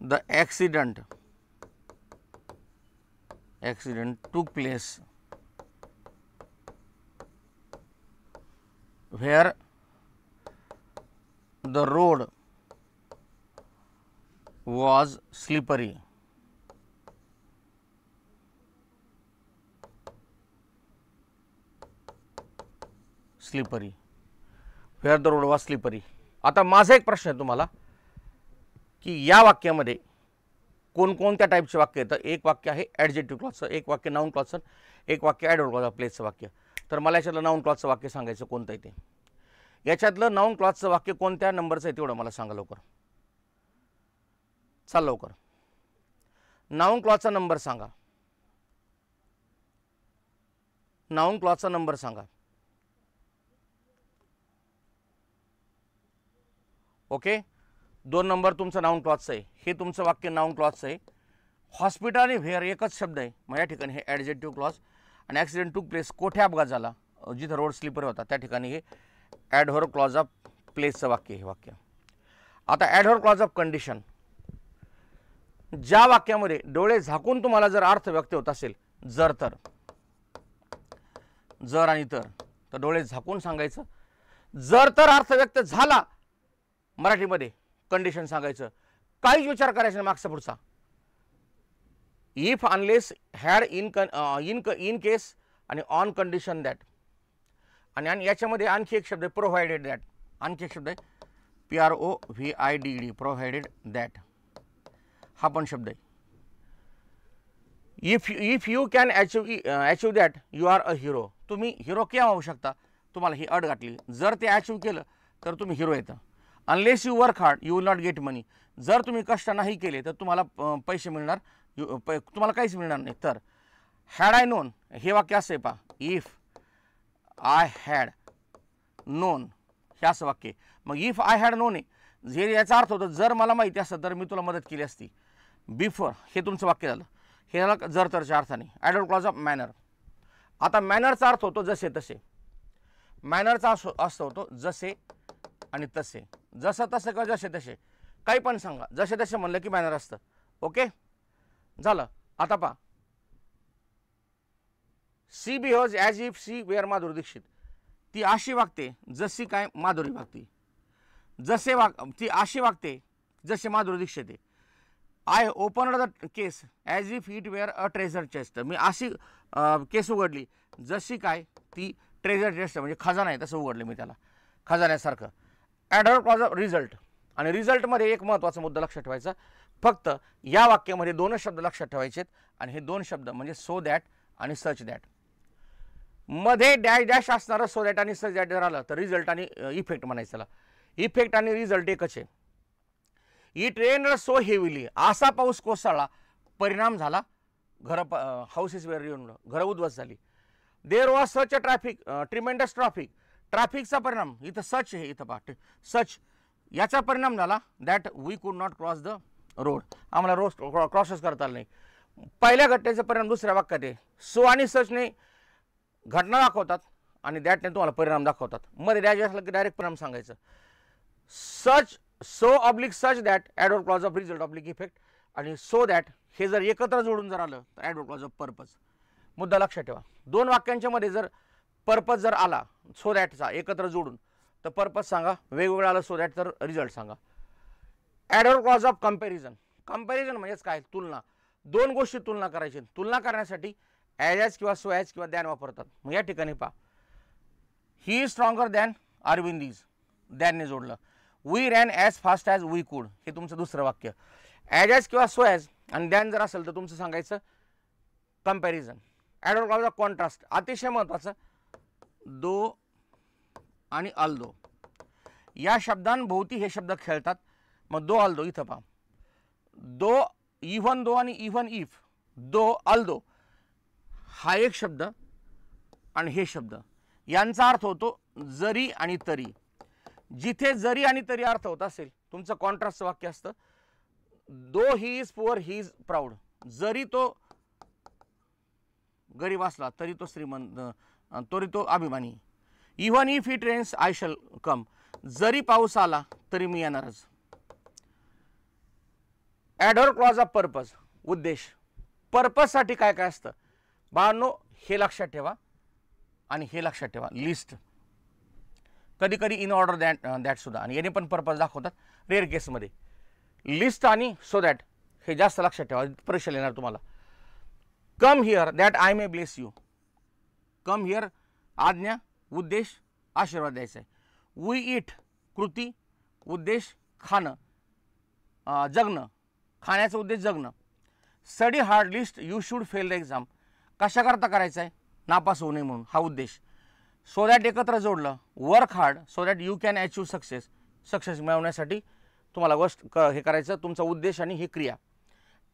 the accident accident took place where the road was slippery. Slippery where the road was slippery आता माझा एक प्रश्न आहे तुम्हाला की या वाक्यामध्ये कोणकोणत्या टाईपचे वाक्य येतं एक वाक्य आहे ॲडजेटिव्ह क्लॉजचं एक वाक्य नाऊन सर एक वाक्य ॲडवर्ड क्लॉज प्लेसचं वाक्य तर मला याच्यातलं नाऊन क्लॉथचं वाक्य सांगायचं कोणतं आहे ते याच्यातलं नाऊन क्लॉथचं वाक्य कोणत्या नंबरचं आहे तेवढं मला सांगा लवकर चाल लवकर नाऊन क्लॉथचा नंबर सांगा नाऊन क्लॉथचा नंबर सांगा ओके दोन नंबर तुमचं नाऊन क्लॉथचं आहे हे तुमचं वाक्य नाऊन क्लॉथचं आहे हॉस्पिटल आणि व्हेअर एकच शब्द आहे माझ्या ठिकाणी हे ॲडजेक्टिव्ह क्लॉज आणि ॲक्सिडेंट टूक प्लेस कोठे अपघात झाला जिथं रोड स्लीपर होता त्या ठिकाणी हे ॲडव्हर क्लॉज ऑफ प्लेसचं वाक्य हे वाक्य आता ॲडव्हर क्लॉज ऑफ कंडिशन ज्या वाक्यामध्ये डोळे झाकून तुम्हाला जर अर्थ व्यक्त होत असेल जर तर जर आणि तर तर डोळे झाकून सांगायचं जर तर अर्थ व्यक्त झाला मराठीमध्ये कंडिशन सांगायचं काहीच विचार करायचा मागचा पुढचा if unless had in in in case आणि ऑन कंडिशन दॅट आणि आणि याच्यामध्ये आणखी एक शब्द आहे प्रोव्हायडेड दॅट आणखी एक शब्द आहे P R O V I D D provided that हा पण शब्द आहे if if you can achieve achieve that you are a hero तुम्ही हिरो केव्हा होऊ शकता तुम्हाला ही अड घातली जर ते अचीव केलं तर तुम्ही हिरो येतं unless you work hard you will not get money जर तुम्ही कष्ट नाही केले तर तुम्हाला पैसे मिळणार तुम्हाला काहीच मिळणार नाही तर हॅड आय नोन हे वाक्य असं आहे पहा इफ आय हॅड नोन हे असं वाक्य मग इफ आय हॅड नोन आहे हे याचा अर्थ होतो जर मला माहिती असतं तर मी तुला मदत केली असती बिफोर हे तुमचं वाक्य झालं हे झालं जर तरच्या अर्थाने ॲडल क्लॉज ऑफ मॅनर आता मॅनरचा अर्थ होतो जसे तसे मॅनरचा असो असं होतो जसे आणि तसे जसं तसं किंवा जसे तसे काही पण सांगा जसे तसे म्हणलं की मॅनर असतं ओके झालं आता पा she be behaves as if she were Madhuri Dikshit ती अशी वागते जशी काय माधुरी वागते जसे वाग ती अशी वागते जसे माधुरी दीक्षित आहे I open the case as if it were a treasure chest मी अशी केस उघडली जशी काय ती ट्रेझर चेस्ट म्हणजे खजाना आहे तसं उघडलं मी त्याला खजान्यासारखं अँड वॉज अ रिझल्ट आणि रिझल्टमध्ये एक महत्त्वाचा मुद्दा लक्षात ठेवायचा फक्त या वाक्यामध्ये दोन शब्द लक्षात ठेवायचे आणि हे दोन शब्द म्हणजे सो दॅट आणि सच दॅट मध्ये डॅश डॅश असणारं सो दॅट आणि सच दॅट जर आलं तर रिझल्ट आणि इफेक्ट म्हणायचं इफेक्ट आणि रिझल्ट एकच आहे ही ट्रेन सो हेविली असा पाऊस कोसळला परिणाम झाला घर हाऊसेस वेर येऊन घर उद्ध्वस्त झाली there was such a traffic tremendous traffic ट्रॅफिकचा परिणाम इथं सच हे इथं पहा सच याचा परिणाम झाला that we could not cross the road आम्हाला रोज क्रॉसच करता आलं नाही पहिल्या घटनेचा परिणाम दुसऱ्या वाक्यात आहे सो आणि सचने घटना दाखवतात आणि दॅटने तुम्हाला परिणाम दाखवतात मध्ये द्यायचे असलं की डायरेक्ट परिणाम सांगायचं such so oblique such that adverb clause of result oblique effect आणि सो दॅट हे जर एकत्र जोडून जर आलं तर ॲडवर क्लॉज ऑफ पर्पज मुद्दा लक्षात ठेवा दोन वाक्यांच्यामध्ये जर पर्पज जर आला सो दॅटचा एकत्र जोडून तर पर्पज सांगा वेगवेगळा आलं सो दॅट तर रिझल्ट सांगा adverb clause of comparison comparison म्हणजेच काय तुलना दोन गोष्टी तुलना करायची तुलना करण्यासाठी ॲज किंवा सो स्वॅज किंवा दॅन वापरतात मग या ठिकाणी पहा he is stronger than Arvind is दॅनने जोडलं we ran as fast as we could हे तुमचं दुसरं वाक्य ॲज ॲज किंवा सो ॲज आणि दॅन जर असेल तर तुमचं सांगायचं comparison adverb clause of contrast अतिशय महत्त्वाचं दो आणि दो या शब्दांभोवती हे शब्द खेळतात मग दो अल्दो इथं पहा दो इव्हन दो आणि इव्हन इफ दो अल्दो हा एक शब्द आणि हे शब्द यांचा अर्थ होतो जरी आणि तरी जिथे जरी आणि तरी अर्थ होत असेल तुमचं कॉन्ट्रास्टचं वाक्य असतं though he is poor he is proud जरी तो गरीब असला तरी तो श्रीमंत तरी तो अभिमानी even if he trains I shall come जरी पाऊस आला तरी मी येणारच ॲडॉर क्लॉज ऑफ पर्पज उद्देश पर्पजसाठी काय काय असतं बाळांनो हे लक्षात ठेवा आणि हे लक्षात ठेवा लिस्ट कधी कधी इन ऑर्डर दॅट दॅटसुद्धा आणि याने पण पर्पज दाखवतात रेअर केसमध्ये लिस्ट आणि सो दॅट हे जास्त लक्षात ठेवा परीक्षा येणार तुम्हाला come here that I may bless you come here आज्ञा उद्देश आशीर्वाद द्यायचा आहे वी इट कृती उद्देश खाणं uh, जगणं खाण्याचा उद्देश जगणं study hard lest you should fail the exam कशाकरता करायचा आहे नापास होऊ नये म्हणून हा उद्देश सो दॅट एकत्र जोडलं work hard so that you can achieve success success मिळवण्यासाठी तुम्हाला गोष्ट क हे करायचं तुमचा उद्देश आणि ही क्रिया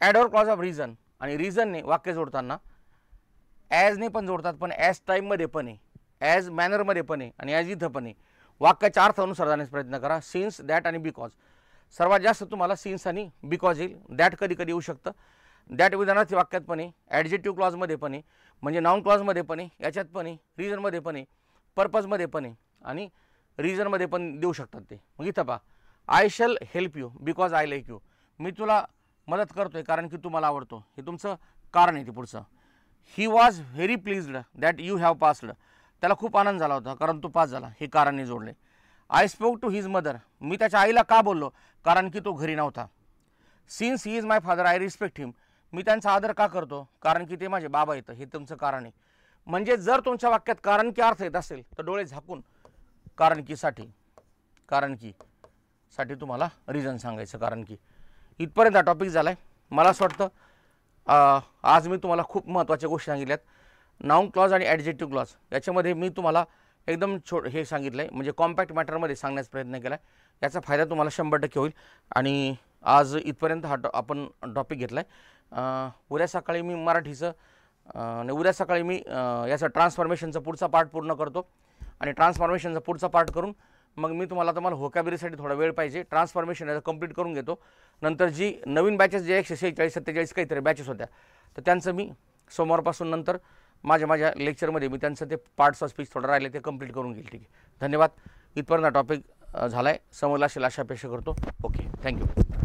ॲडवर क्लॉज ऑफ रिझन आणि रिझनने वाक्य जोडताना ॲजने पण जोडतात पण ॲज टाईममध्ये पण आहे ॲज मॅनरमध्ये पण आहे आणि ॲज इथं पण आहे वाक्याच्या अर्थानुसार जाण्याचा प्रयत्न करा सिन्स दॅट आणि बिकॉज सर्वात जास्त तुम्हाला सीन्स आणि बिकॉज येईल दॅट कधी कधी येऊ शकतं दॅट विधानार्थी वाक्यात पण आहे ॲडजेटिव्ह क्लॉजमध्ये पण आहे म्हणजे नॉन क्लॉजमध्ये पण आहे याच्यात पण आहे रिझनमध्ये पण आहे पर्पजमध्ये पण आहे आणि रिझनमध्ये पण देऊ शकतात ते मग इथं पहा I shall help you because I like you मी तुला मदत करतो आहे कारण की तू मला आवडतो हे तुमचं कारण आहे ते पुढचं he was very pleased that you have passed त्याला खूप आनंद झाला होता कारण तो पास झाला हे कारणने जोडले I spoke to his mother मी त्याच्या आईला का बोललो कारण की तो घरी नव्हता since he is my father I respect him मी त्यांचा आदर का करतो कारण की ते माझे बाबा येतं हे तुमचं कारण आहे म्हणजे जर तुमच्या वाक्यात कारण की अर्थ येत असेल तर डोळे झाकून कारण की साठी कारण की साठी तुम्हाला रिझन सांगायचं कारण की इथपर्यंत हा टॉपिक झाला आहे मला असं वाटतं आज मी तुम्हाला खूप महत्त्वाच्या गोष्टी सांगितल्यात नाऊन क्लॉज आणि ॲडजेक्टिव्ह क्लॉज याच्यामध्ये मी तुम्हाला एकदम छो हे सांगितलं आहे म्हणजे कॉम्पॅक्ट मॅटरमध्ये सांगण्याचा प्रयत्न केला आहे याचा फायदा तुम्हाला शंभर टक्के होईल आणि आज इथपर्यंत हा टॉ आपण टॉपिक घेतला आहे उद्या सकाळी मी मराठीचं आणि उद्या सकाळी मी याचं ट्रान्सफॉर्मेशनचा पुढचा पार्ट पूर्ण करतो आणि ट्रान्सफॉर्मेशनचा पुढचा पार्ट करून मग मी तुम्हाला तुम्हाला होकाबिरीसाठी थोडा वेळ पाहिजे ट्रान्सफॉर्मेशन याचं कंप्लीट करून घेतो नंतर जी नवीन बॅचेस जे एकशे सेहेचाळीस सत्तेचाळीस काहीतरी बॅचेस होत्या तर त्यांचं मी सोमवारपासून नंतर माझ्या माझ्या लेक्चरमध्ये मी त्यांचं ते पार्ट्स ऑफ स्पीच थोडं राहिले ते कंप्लीट करून घेईल ठीक आहे धन्यवाद इथपर्यंत टॉपिक झाला आहे समजला असेल अशा अपेक्षा करतो ओके थँक्यू